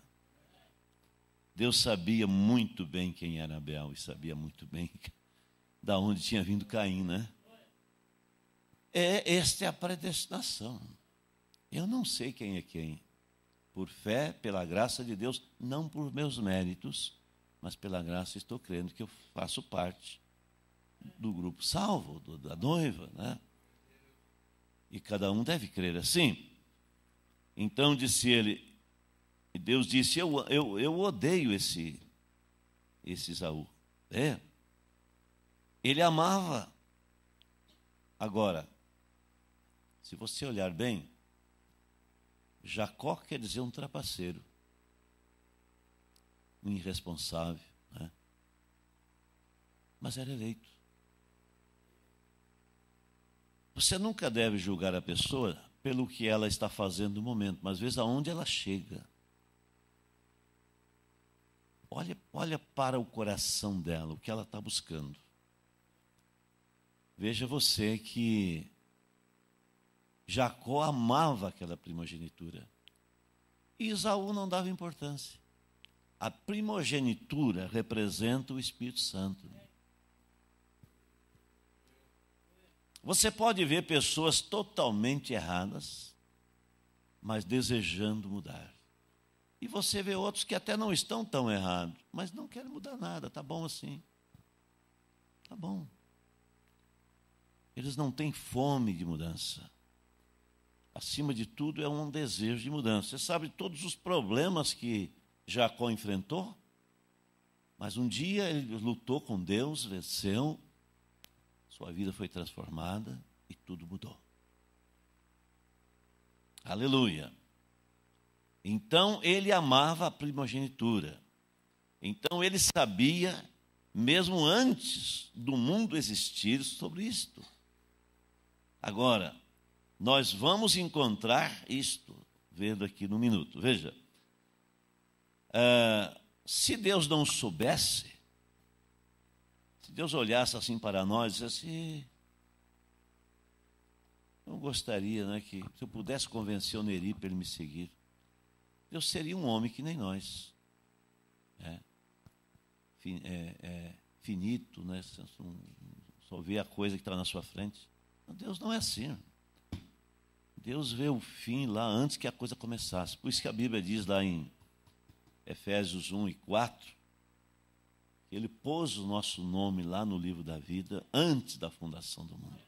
Deus sabia muito bem quem era Abel e sabia muito bem <laughs> da onde tinha vindo Caim, né? É, esta é a predestinação. Eu não sei quem é quem. Por fé, pela graça de Deus, não por meus méritos, mas pela graça estou crendo que eu faço parte do grupo salvo, do, da noiva, né? E cada um deve crer assim. Então disse ele, Deus disse: Eu, eu, eu odeio esse, esse Isaú. É. Ele amava. Agora, se você olhar bem, Jacó quer dizer um trapaceiro, um irresponsável, né? mas era eleito. Você nunca deve julgar a pessoa pelo que ela está fazendo no momento, mas veja aonde ela chega. Olha, olha para o coração dela, o que ela está buscando. Veja você que Jacó amava aquela primogenitura. E Isaú não dava importância. A primogenitura representa o Espírito Santo. Você pode ver pessoas totalmente erradas, mas desejando mudar. E você vê outros que até não estão tão errados, mas não querem mudar nada, tá bom assim. Tá bom. Eles não têm fome de mudança. Acima de tudo, é um desejo de mudança. Você sabe todos os problemas que Jacó enfrentou? Mas um dia ele lutou com Deus, venceu, sua vida foi transformada e tudo mudou. Aleluia. Então ele amava a primogenitura. Então ele sabia, mesmo antes do mundo existir, sobre isto. Agora, nós vamos encontrar isto, vendo aqui no minuto. Veja, uh, se Deus não soubesse, se Deus olhasse assim para nós assim, eu gostaria né, que se eu pudesse convencer o Neri para ele me seguir, Deus seria um homem que nem nós. É, é, é finito, né, só vê a coisa que está na sua frente. Deus não é assim. Deus vê o fim lá antes que a coisa começasse. Por isso que a Bíblia diz lá em Efésios 1 e 4, ele pôs o nosso nome lá no livro da vida antes da fundação do mundo.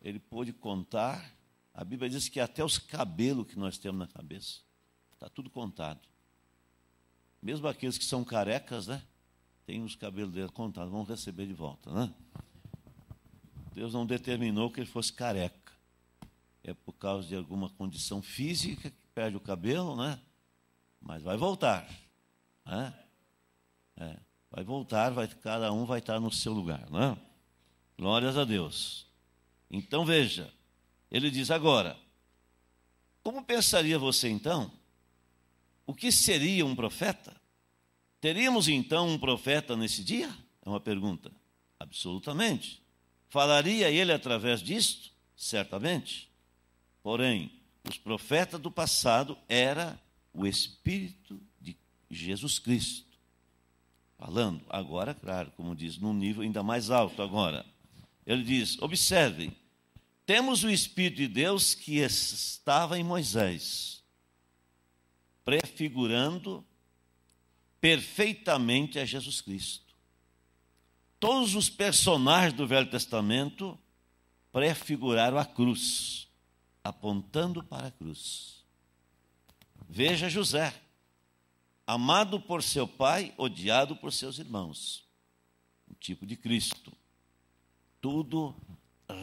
Ele pôde contar. A Bíblia diz que até os cabelos que nós temos na cabeça, está tudo contado. Mesmo aqueles que são carecas, né? Tem os cabelos dele contados, vão receber de volta, né? Deus não determinou que ele fosse careca. É por causa de alguma condição física que perde o cabelo, né? Mas vai voltar, né? É, vai voltar, vai, cada um vai estar no seu lugar, é? Glórias a Deus. Então veja, ele diz agora, como pensaria você então? O que seria um profeta? Teríamos então um profeta nesse dia? É uma pergunta. Absolutamente. Falaria ele através disto? Certamente. Porém, os profetas do passado era o Espírito de Jesus Cristo falando. Agora, claro, como diz, num nível ainda mais alto agora. Ele diz: observem, temos o Espírito de Deus que estava em Moisés, prefigurando perfeitamente a Jesus Cristo. Todos os personagens do Velho Testamento prefiguraram a cruz, apontando para a cruz. Veja José amado por seu pai, odiado por seus irmãos. O tipo de Cristo. Tudo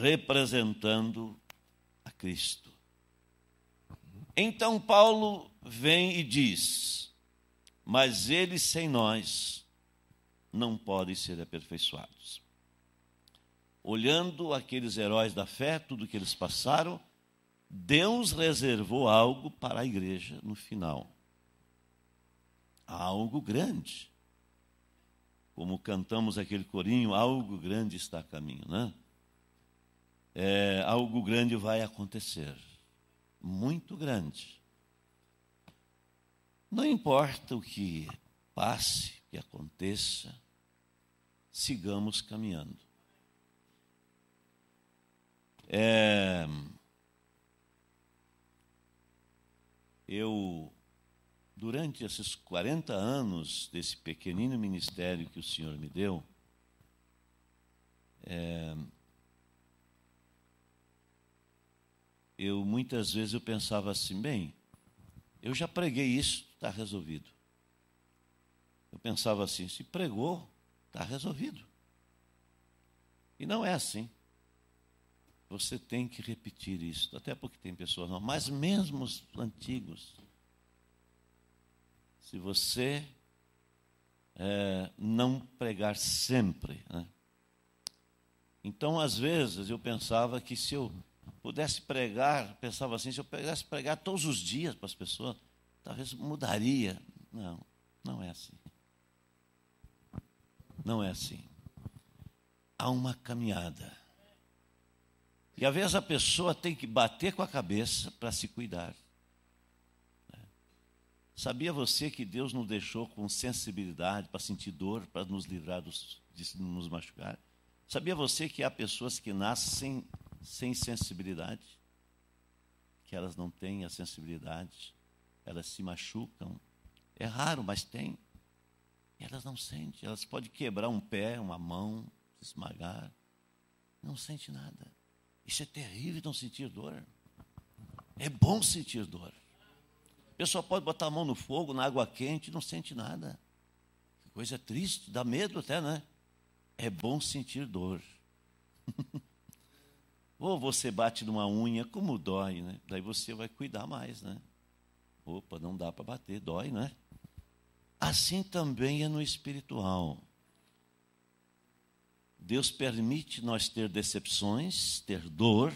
representando a Cristo. Então Paulo vem e diz: Mas eles sem nós não podem ser aperfeiçoados. Olhando aqueles heróis da fé, tudo que eles passaram, Deus reservou algo para a igreja no final algo grande. Como cantamos aquele corinho, algo grande está a caminho, né? É, algo grande vai acontecer. Muito grande. Não importa o que passe, o que aconteça, sigamos caminhando. É, eu durante esses 40 anos desse pequenino ministério que o Senhor me deu, é, eu muitas vezes eu pensava assim, bem, eu já preguei isso, está resolvido. Eu pensava assim, se pregou, está resolvido. E não é assim. Você tem que repetir isso, até porque tem pessoas não, mas mesmo os antigos, se você é, não pregar sempre. Né? Então, às vezes, eu pensava que se eu pudesse pregar, pensava assim, se eu pudesse pregar todos os dias para as pessoas, talvez mudaria. Não, não é assim. Não é assim. Há uma caminhada. E às vezes a pessoa tem que bater com a cabeça para se cuidar. Sabia você que Deus nos deixou com sensibilidade para sentir dor, para nos livrar dos, de nos machucar? Sabia você que há pessoas que nascem sem, sensibilidade? Que elas não têm a sensibilidade, elas se machucam. É raro, mas tem. E elas não sentem, elas podem quebrar um pé, uma mão, esmagar. Não sente nada. Isso é terrível não sentir dor. É bom sentir dor pessoa pode botar a mão no fogo, na água quente, não sente nada. Que coisa triste, dá medo até, né? É bom sentir dor. <laughs> Ou você bate numa unha, como dói, né? Daí você vai cuidar mais, né? Opa, não dá para bater, dói, né? Assim também é no espiritual. Deus permite nós ter decepções, ter dor,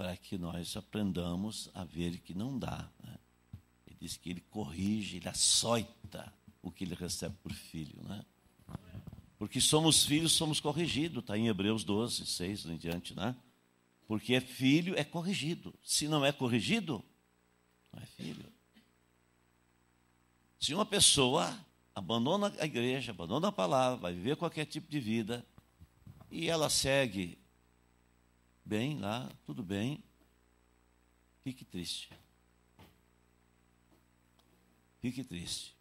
para que nós aprendamos a ver que não dá. Né? Ele diz que ele corrige, ele açoita o que ele recebe por filho. Né? Porque somos filhos, somos corrigidos, está em Hebreus 12, 6 em diante. Né? Porque é filho, é corrigido. Se não é corrigido, não é filho. Se uma pessoa abandona a igreja, abandona a palavra, vai viver qualquer tipo de vida, e ela segue bem lá, tudo bem. Fique triste. Fique triste.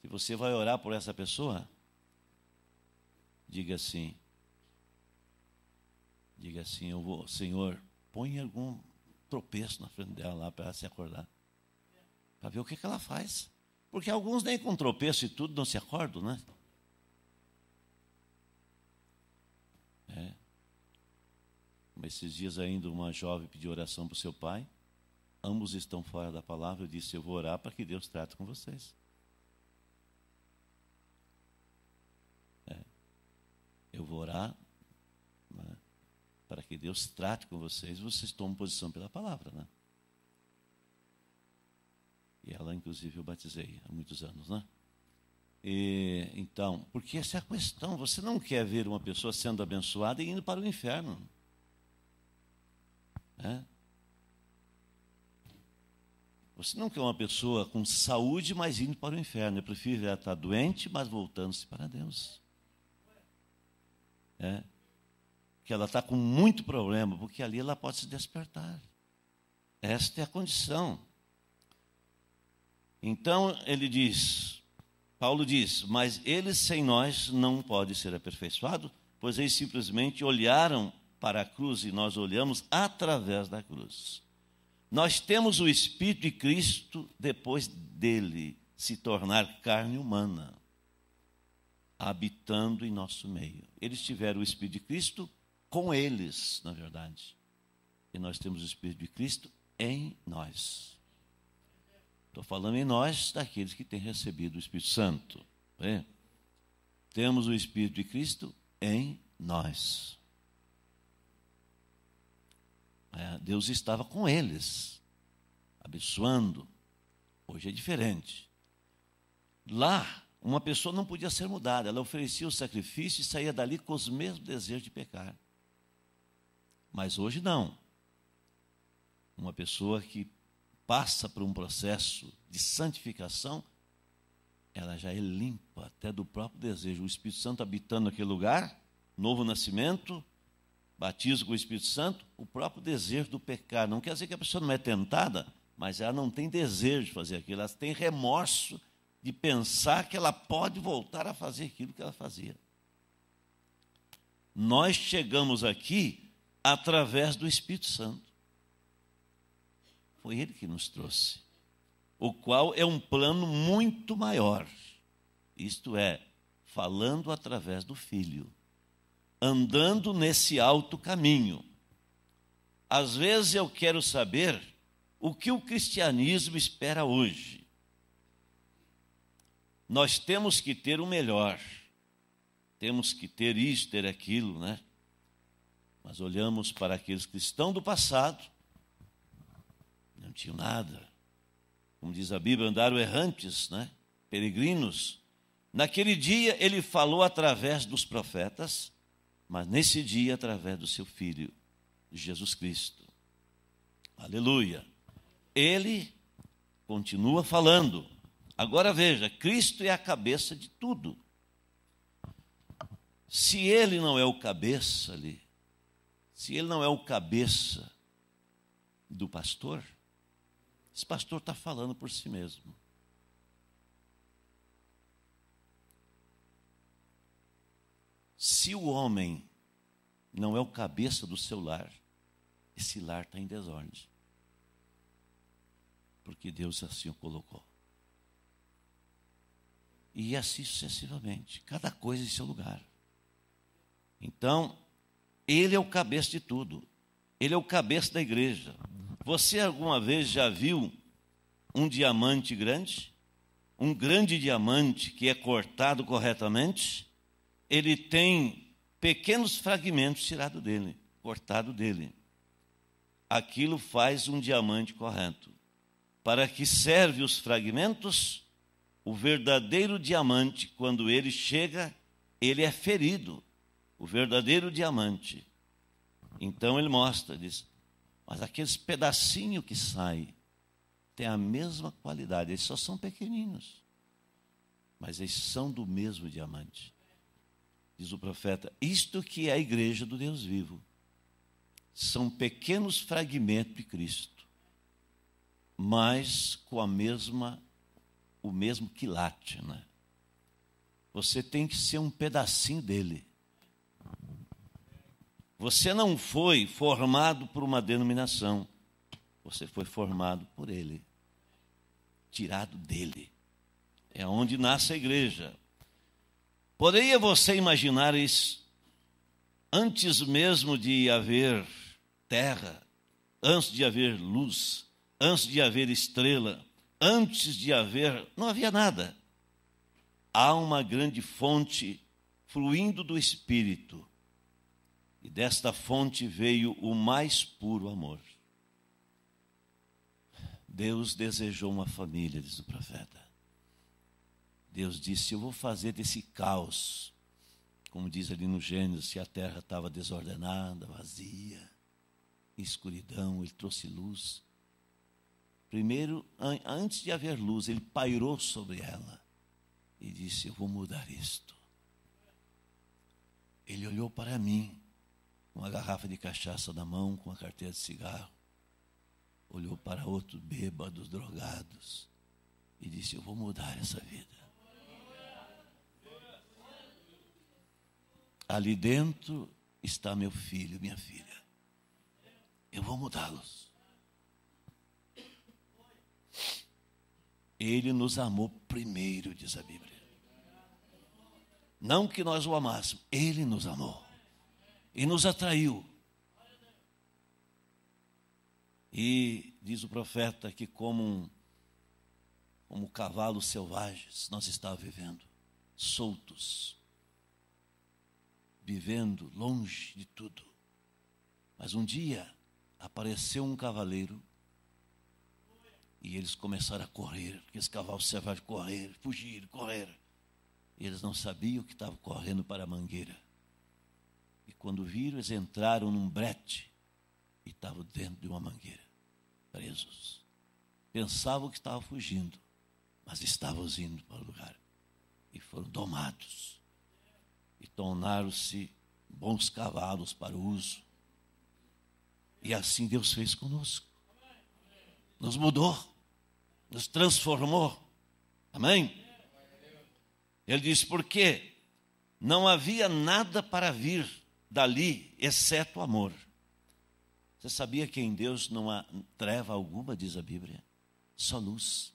Se você vai orar por essa pessoa, diga assim. Diga assim, eu vou, Senhor, põe algum tropeço na frente dela lá para ela se acordar. Para ver o que, que ela faz. Porque alguns nem com tropeço e tudo não se acordam, né? Esses dias ainda uma jovem pediu oração para o seu pai. Ambos estão fora da palavra. Eu disse: Eu vou orar para que Deus trate com vocês. É. Eu vou orar né, para que Deus trate com vocês. Vocês tomam posição pela palavra, né? E ela, inclusive, eu batizei há muitos anos, né? E, então, porque essa é a questão. Você não quer ver uma pessoa sendo abençoada e indo para o inferno. Você não quer uma pessoa com saúde, mas indo para o inferno. Eu prefiro ela estar doente, mas voltando-se para Deus. É? Que ela está com muito problema, porque ali ela pode se despertar. Esta é a condição. Então ele diz, Paulo diz, mas eles sem nós não pode ser aperfeiçoado, pois eles simplesmente olharam para a cruz e nós olhamos através da cruz. Nós temos o Espírito de Cristo depois dele se tornar carne humana, habitando em nosso meio. Eles tiveram o Espírito de Cristo com eles, na verdade. E nós temos o Espírito de Cristo em nós. Estou falando em nós daqueles que têm recebido o Espírito Santo. Né? temos o Espírito de Cristo em nós. É, Deus estava com eles, abençoando. Hoje é diferente. Lá, uma pessoa não podia ser mudada, ela oferecia o sacrifício e saía dali com os mesmos desejos de pecar. Mas hoje não. Uma pessoa que passa por um processo de santificação, ela já é limpa até do próprio desejo. O Espírito Santo habitando aquele lugar, novo nascimento, batismo com o Espírito Santo, o próprio desejo do pecar. Não quer dizer que a pessoa não é tentada, mas ela não tem desejo de fazer aquilo, ela tem remorso de pensar que ela pode voltar a fazer aquilo que ela fazia. Nós chegamos aqui através do Espírito Santo. Foi ele que nos trouxe, o qual é um plano muito maior. Isto é, falando através do Filho andando nesse alto caminho. Às vezes eu quero saber o que o cristianismo espera hoje. Nós temos que ter o melhor, temos que ter isso, ter aquilo, né? Mas olhamos para aqueles que estão do passado, não tinham nada. Como diz a Bíblia, andaram errantes, né? peregrinos. Naquele dia ele falou através dos profetas mas nesse dia através do seu filho Jesus Cristo. Aleluia. Ele continua falando. Agora veja, Cristo é a cabeça de tudo. Se ele não é o cabeça ali, se ele não é o cabeça do pastor, esse pastor está falando por si mesmo. Se o homem não é o cabeça do seu lar, esse lar está em desordem. Porque Deus assim o colocou. E assim sucessivamente, cada coisa em seu lugar. Então, ele é o cabeça de tudo. Ele é o cabeça da igreja. Você alguma vez já viu um diamante grande? Um grande diamante que é cortado corretamente? ele tem pequenos fragmentos tirados dele, cortado dele. Aquilo faz um diamante correto. Para que serve os fragmentos? O verdadeiro diamante, quando ele chega, ele é ferido. O verdadeiro diamante. Então ele mostra, diz, mas aqueles pedacinho que sai tem a mesma qualidade, eles só são pequeninos. Mas eles são do mesmo diamante diz o profeta, isto que é a igreja do Deus vivo. São pequenos fragmentos de Cristo, mas com a mesma o mesmo quilate, né? Você tem que ser um pedacinho dele. Você não foi formado por uma denominação. Você foi formado por ele. Tirado dele. É onde nasce a igreja. Poderia você imaginar isso? Antes mesmo de haver terra, antes de haver luz, antes de haver estrela, antes de haver. não havia nada. Há uma grande fonte fluindo do Espírito, e desta fonte veio o mais puro amor. Deus desejou uma família, diz o profeta. Deus disse: Eu vou fazer desse caos, como diz ali no Gênesis, se a terra estava desordenada, vazia, escuridão, ele trouxe luz. Primeiro, antes de haver luz, ele pairou sobre ela e disse: Eu vou mudar isto. Ele olhou para mim, com uma garrafa de cachaça na mão, com uma carteira de cigarro. Olhou para outros bêbados, drogados, e disse: Eu vou mudar essa vida. ali dentro está meu filho, minha filha. Eu vou mudá-los. Ele nos amou primeiro, diz a Bíblia. Não que nós o amássemos, ele nos amou e nos atraiu. E diz o profeta que, como, um, como cavalos selvagens, nós estávamos vivendo, soltos vivendo longe de tudo. Mas um dia apareceu um cavaleiro e eles começaram a correr, porque esse cavalo serve correr, fugir, correr. E eles não sabiam que estavam correndo para a mangueira. E quando viram, eles entraram num brete e estavam dentro de uma mangueira, presos. Pensavam que estavam fugindo, mas estavam indo para o lugar e foram domados e tornaram-se bons cavalos para o uso. E assim Deus fez conosco. Nos mudou, nos transformou. Amém? Ele diz: porque não havia nada para vir dali exceto amor. Você sabia que em Deus não há treva alguma, diz a Bíblia? Só luz.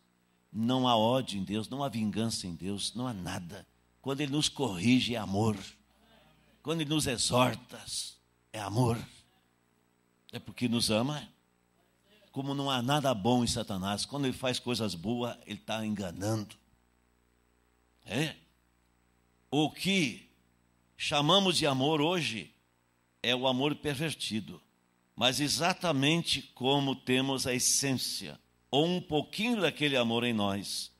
Não há ódio em Deus, não há vingança em Deus, não há nada. Quando Ele nos corrige, é amor. Quando Ele nos exorta, é amor. É porque nos ama. Como não há nada bom em Satanás, quando ele faz coisas boas, ele está enganando. É? O que chamamos de amor hoje é o amor pervertido, mas exatamente como temos a essência, ou um pouquinho daquele amor em nós,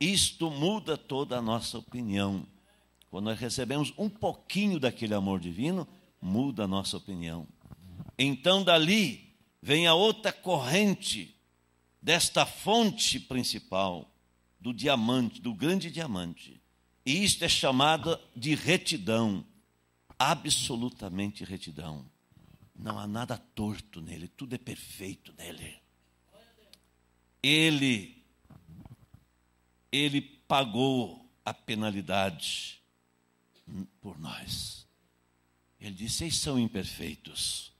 isto muda toda a nossa opinião quando nós recebemos um pouquinho daquele amor divino, muda a nossa opinião. Então, dali vem a outra corrente desta fonte principal, do diamante, do grande diamante. E isto é chamado de retidão, absolutamente retidão. Não há nada torto nele, tudo é perfeito nele. Ele, ele pagou a penalidade por nós. Ele diz: Vocês são imperfeitos,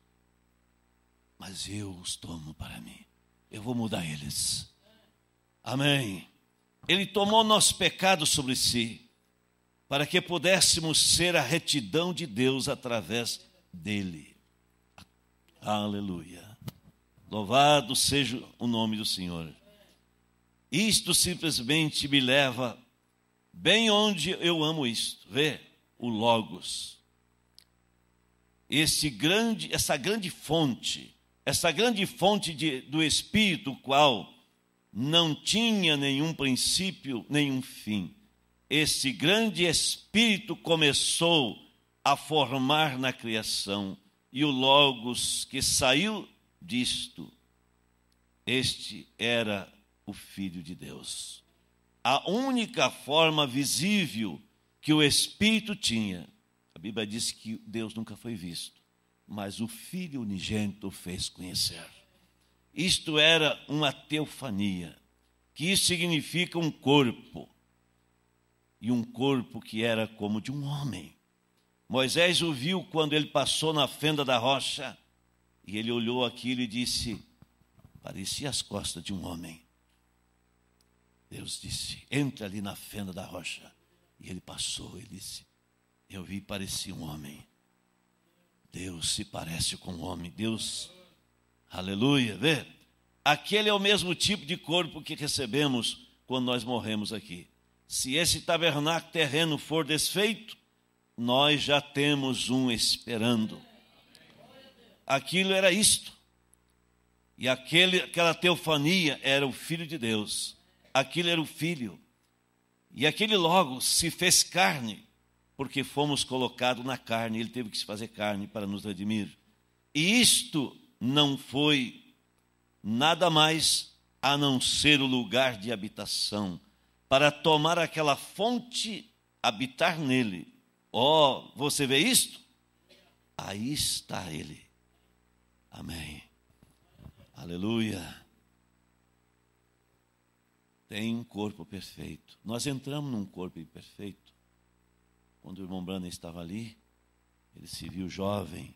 mas eu os tomo para mim. Eu vou mudar eles. Amém. Ele tomou nosso pecado sobre si, para que pudéssemos ser a retidão de Deus através dele. Aleluia. Louvado seja o nome do Senhor. Isto simplesmente me leva bem onde eu amo isto. Vê o Logos. Esse grande, essa grande fonte, essa grande fonte de, do Espírito, qual não tinha nenhum princípio, nenhum fim. Esse grande Espírito começou a formar na criação e o Logos que saiu disto, este era o Filho de Deus. A única forma visível que o Espírito tinha. A Bíblia diz que Deus nunca foi visto, mas o Filho unigênito fez conhecer. Isto era uma teofania, que isso significa um corpo, e um corpo que era como de um homem. Moisés o viu quando ele passou na fenda da rocha, e ele olhou aquilo e disse: parecia as costas de um homem. Deus disse: entre ali na fenda da rocha e ele passou Ele disse: Eu vi parecia um homem. Deus se parece com o um homem. Deus, aleluia, vê? Aquele é o mesmo tipo de corpo que recebemos quando nós morremos aqui. Se esse tabernáculo terreno for desfeito, nós já temos um esperando. Aquilo era isto. E aquele, aquela teofania era o Filho de Deus. Aquilo era o Filho. E aquele logo se fez carne, porque fomos colocados na carne, ele teve que se fazer carne para nos redimir. E isto não foi nada mais a não ser o lugar de habitação, para tomar aquela fonte, habitar nele. Ó, oh, você vê isto? Aí está ele. Amém. Aleluia tem um corpo perfeito. Nós entramos num corpo imperfeito. Quando o irmão Branham estava ali, ele se viu jovem.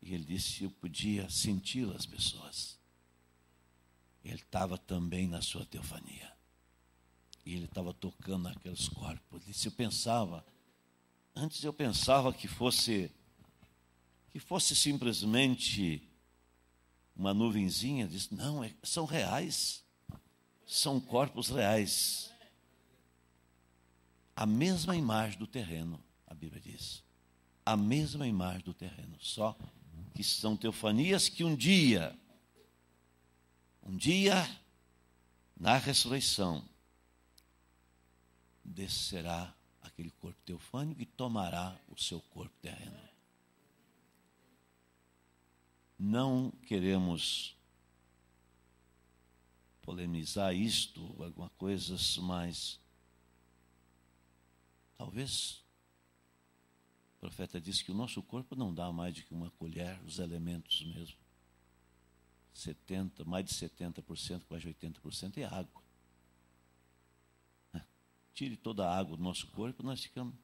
E ele disse eu podia senti as pessoas. Ele estava também na sua teofania. E ele estava tocando aqueles corpos. Ele disse, eu pensava, antes eu pensava que fosse que fosse simplesmente uma nuvenzinha, disse, não, é, são reais são corpos reais. A mesma imagem do terreno, a Bíblia diz. A mesma imagem do terreno, só que são teofanias que um dia, um dia, na ressurreição, descerá aquele corpo teofânico e tomará o seu corpo terreno. Não queremos polemizar isto, alguma coisa, mas talvez o profeta disse que o nosso corpo não dá mais do que uma colher, os elementos mesmo. 70, mais de 70%, quase 80% é água. Né? Tire toda a água do nosso corpo, nós ficamos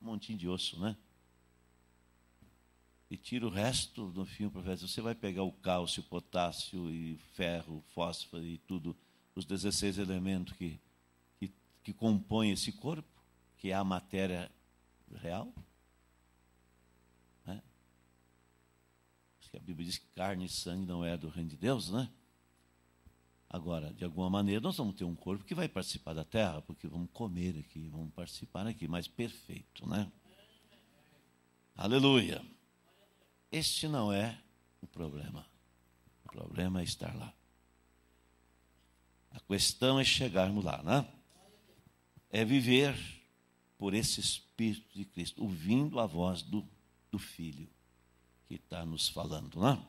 um montinho de osso, né? e tira o resto do fim. O professor você vai pegar o cálcio, o potássio, e ferro, fósforo e tudo, os 16 elementos que, que, que compõem esse corpo, que é a matéria real. Né? A Bíblia diz que carne e sangue não é do reino de Deus, né? Agora, de alguma maneira, nós vamos ter um corpo que vai participar da terra, porque vamos comer aqui, vamos participar aqui, mas perfeito, né? Aleluia! Este não é o problema. O problema é estar lá. A questão é chegarmos lá, né? É viver por esse Espírito de Cristo, ouvindo a voz do, do Filho que está nos falando, né?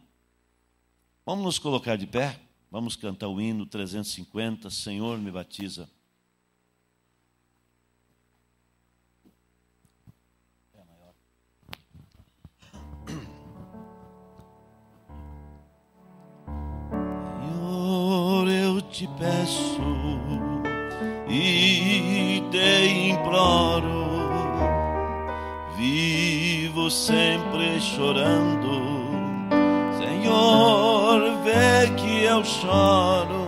Vamos nos colocar de pé, vamos cantar o hino 350, Senhor me batiza. te peço e te imploro. Vivo sempre chorando, Senhor, vê que eu choro.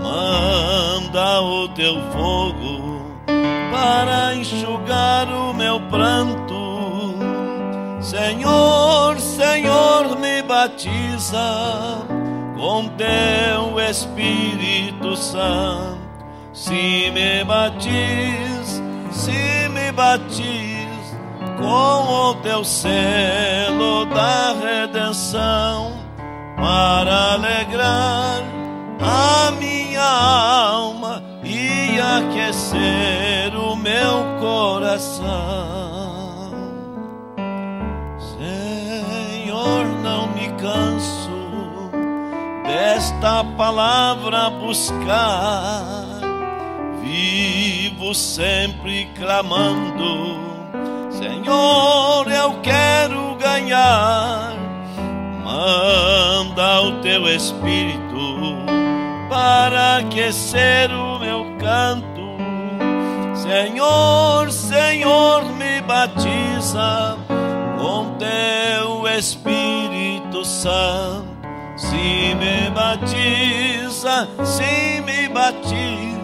Manda o teu fogo para enxugar o meu pranto. Senhor, Senhor, me batiza com teu Espírito Santo. Se me batiz, se me batiz com o teu selo da redenção, para alegrar a minha alma e aquecer o meu coração. Senhor, não me canso esta palavra buscar. Vivo sempre clamando, Senhor, eu quero ganhar. Manda o teu espírito para aquecer o meu canto. Senhor, Senhor, me batiza com teu Espírito Santo se me batiza, se me batir,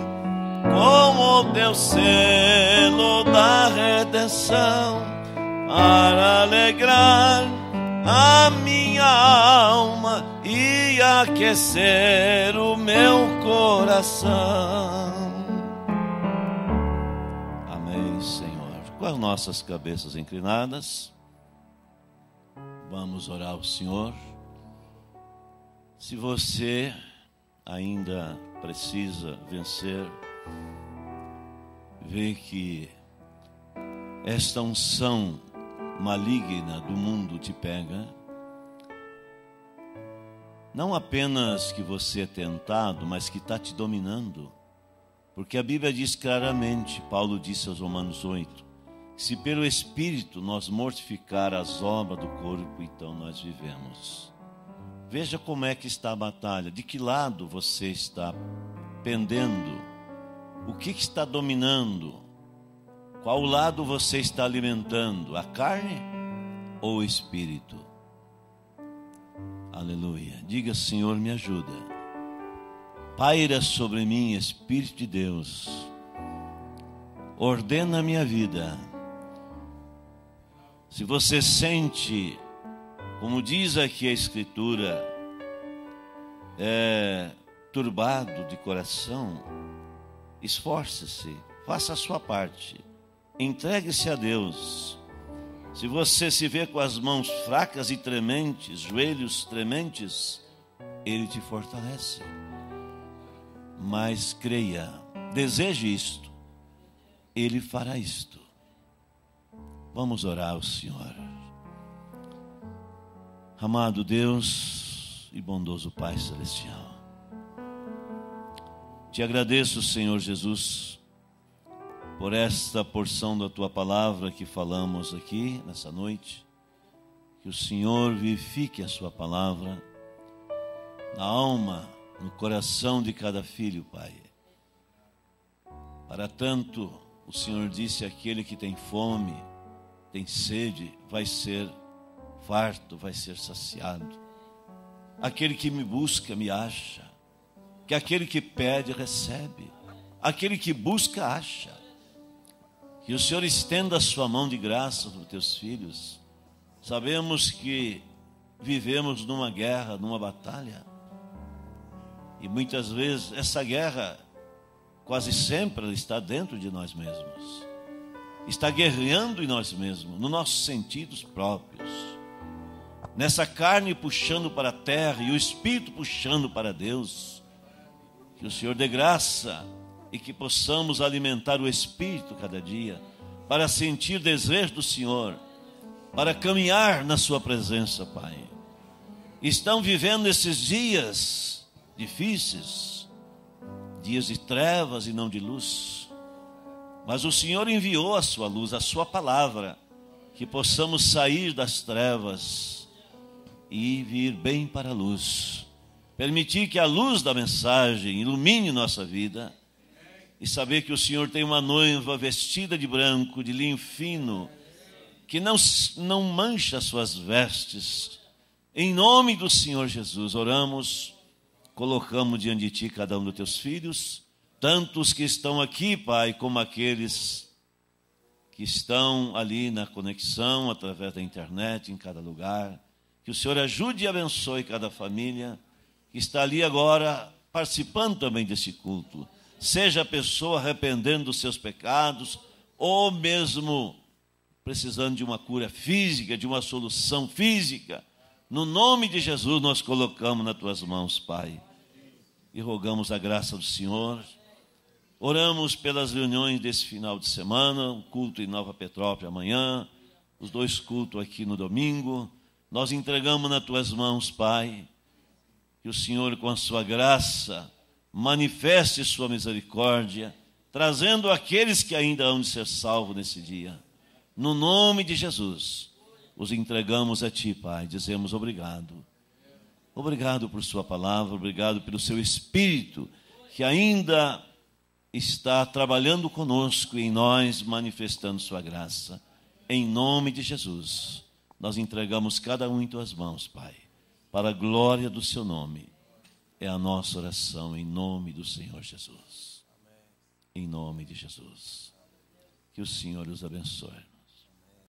com o teu selo da redenção, para alegrar a minha alma e aquecer o meu coração. Amém, Senhor. Com as nossas cabeças inclinadas, vamos orar ao Senhor. Se você ainda precisa vencer, vê que esta unção maligna do mundo te pega. Não apenas que você é tentado, mas que está te dominando. Porque a Bíblia diz claramente, Paulo disse aos Romanos 8, se pelo Espírito nós mortificar as obras do corpo, então nós vivemos. Veja como é que está a batalha, de que lado você está pendendo, o que, está dominando, qual lado você está alimentando, a carne ou o espírito? Aleluia. Diga, Senhor, me ajuda. Paira sobre mim, Espírito de Deus. Ordena a minha vida. Se você sente como diz aqui a Escritura, é, turbado de coração, esforce-se, faça a sua parte, entregue-se a Deus. Se você se vê com as mãos fracas e trementes, joelhos trementes, Ele te fortalece. Mas creia, deseje isto, Ele fará isto. Vamos orar ao Senhor. Amado Deus e bondoso Pai Celestial, te agradeço, Senhor Jesus, por esta porção da tua palavra que falamos aqui nessa noite. Que o Senhor vivifique a sua palavra na alma, no coração de cada filho, Pai. Para tanto, o Senhor disse: aquele que tem fome, tem sede, vai ser farto, vai ser saciado. Aquele que me busca, me acha. Que aquele que pede, recebe. Aquele que busca, acha. Que o Senhor estenda a sua mão de graça para os teus filhos. Sabemos que vivemos numa guerra, numa batalha. E muitas vezes essa guerra, quase sempre, ela está dentro de nós mesmos. Está guerreando em nós mesmos, nos nossos sentidos próprios nessa carne puxando para a terra e o espírito puxando para Deus. Que o Senhor dê graça e que possamos alimentar o espírito cada dia para sentir desejo do Senhor, para caminhar na sua presença, Pai. Estão vivendo esses dias difíceis, dias de trevas e não de luz. Mas o Senhor enviou a sua luz, a sua palavra, que possamos sair das trevas e vir bem para a luz. Permitir que a luz da mensagem ilumine nossa vida e saber que o Senhor tem uma noiva vestida de branco, de linho fino, que não, não mancha suas vestes. Em nome do Senhor Jesus, oramos, colocamos diante de Ti cada um dos Teus filhos, tantos que estão aqui, Pai, como aqueles que estão ali na conexão, através da internet, em cada lugar. Que o Senhor ajude e abençoe cada família que está ali agora participando também desse culto. Seja a pessoa arrependendo dos seus pecados ou mesmo precisando de uma cura física, de uma solução física. No nome de Jesus nós colocamos nas tuas mãos, Pai. E rogamos a graça do Senhor. Oramos pelas reuniões desse final de semana, o culto em Nova Petrópolis amanhã, os dois cultos aqui no domingo nós entregamos nas tuas mãos, Pai, que o Senhor, com a sua graça, manifeste sua misericórdia, trazendo aqueles que ainda hão de ser salvos nesse dia. No nome de Jesus, os entregamos a Ti, Pai. Dizemos obrigado. Obrigado por Sua palavra, obrigado pelo Seu Espírito que ainda está trabalhando conosco e em nós, manifestando Sua graça. Em nome de Jesus nós entregamos cada um em tuas mãos, Pai, para a glória do seu nome. É a nossa oração em nome do Senhor Jesus. Em nome de Jesus. Que o Senhor os abençoe.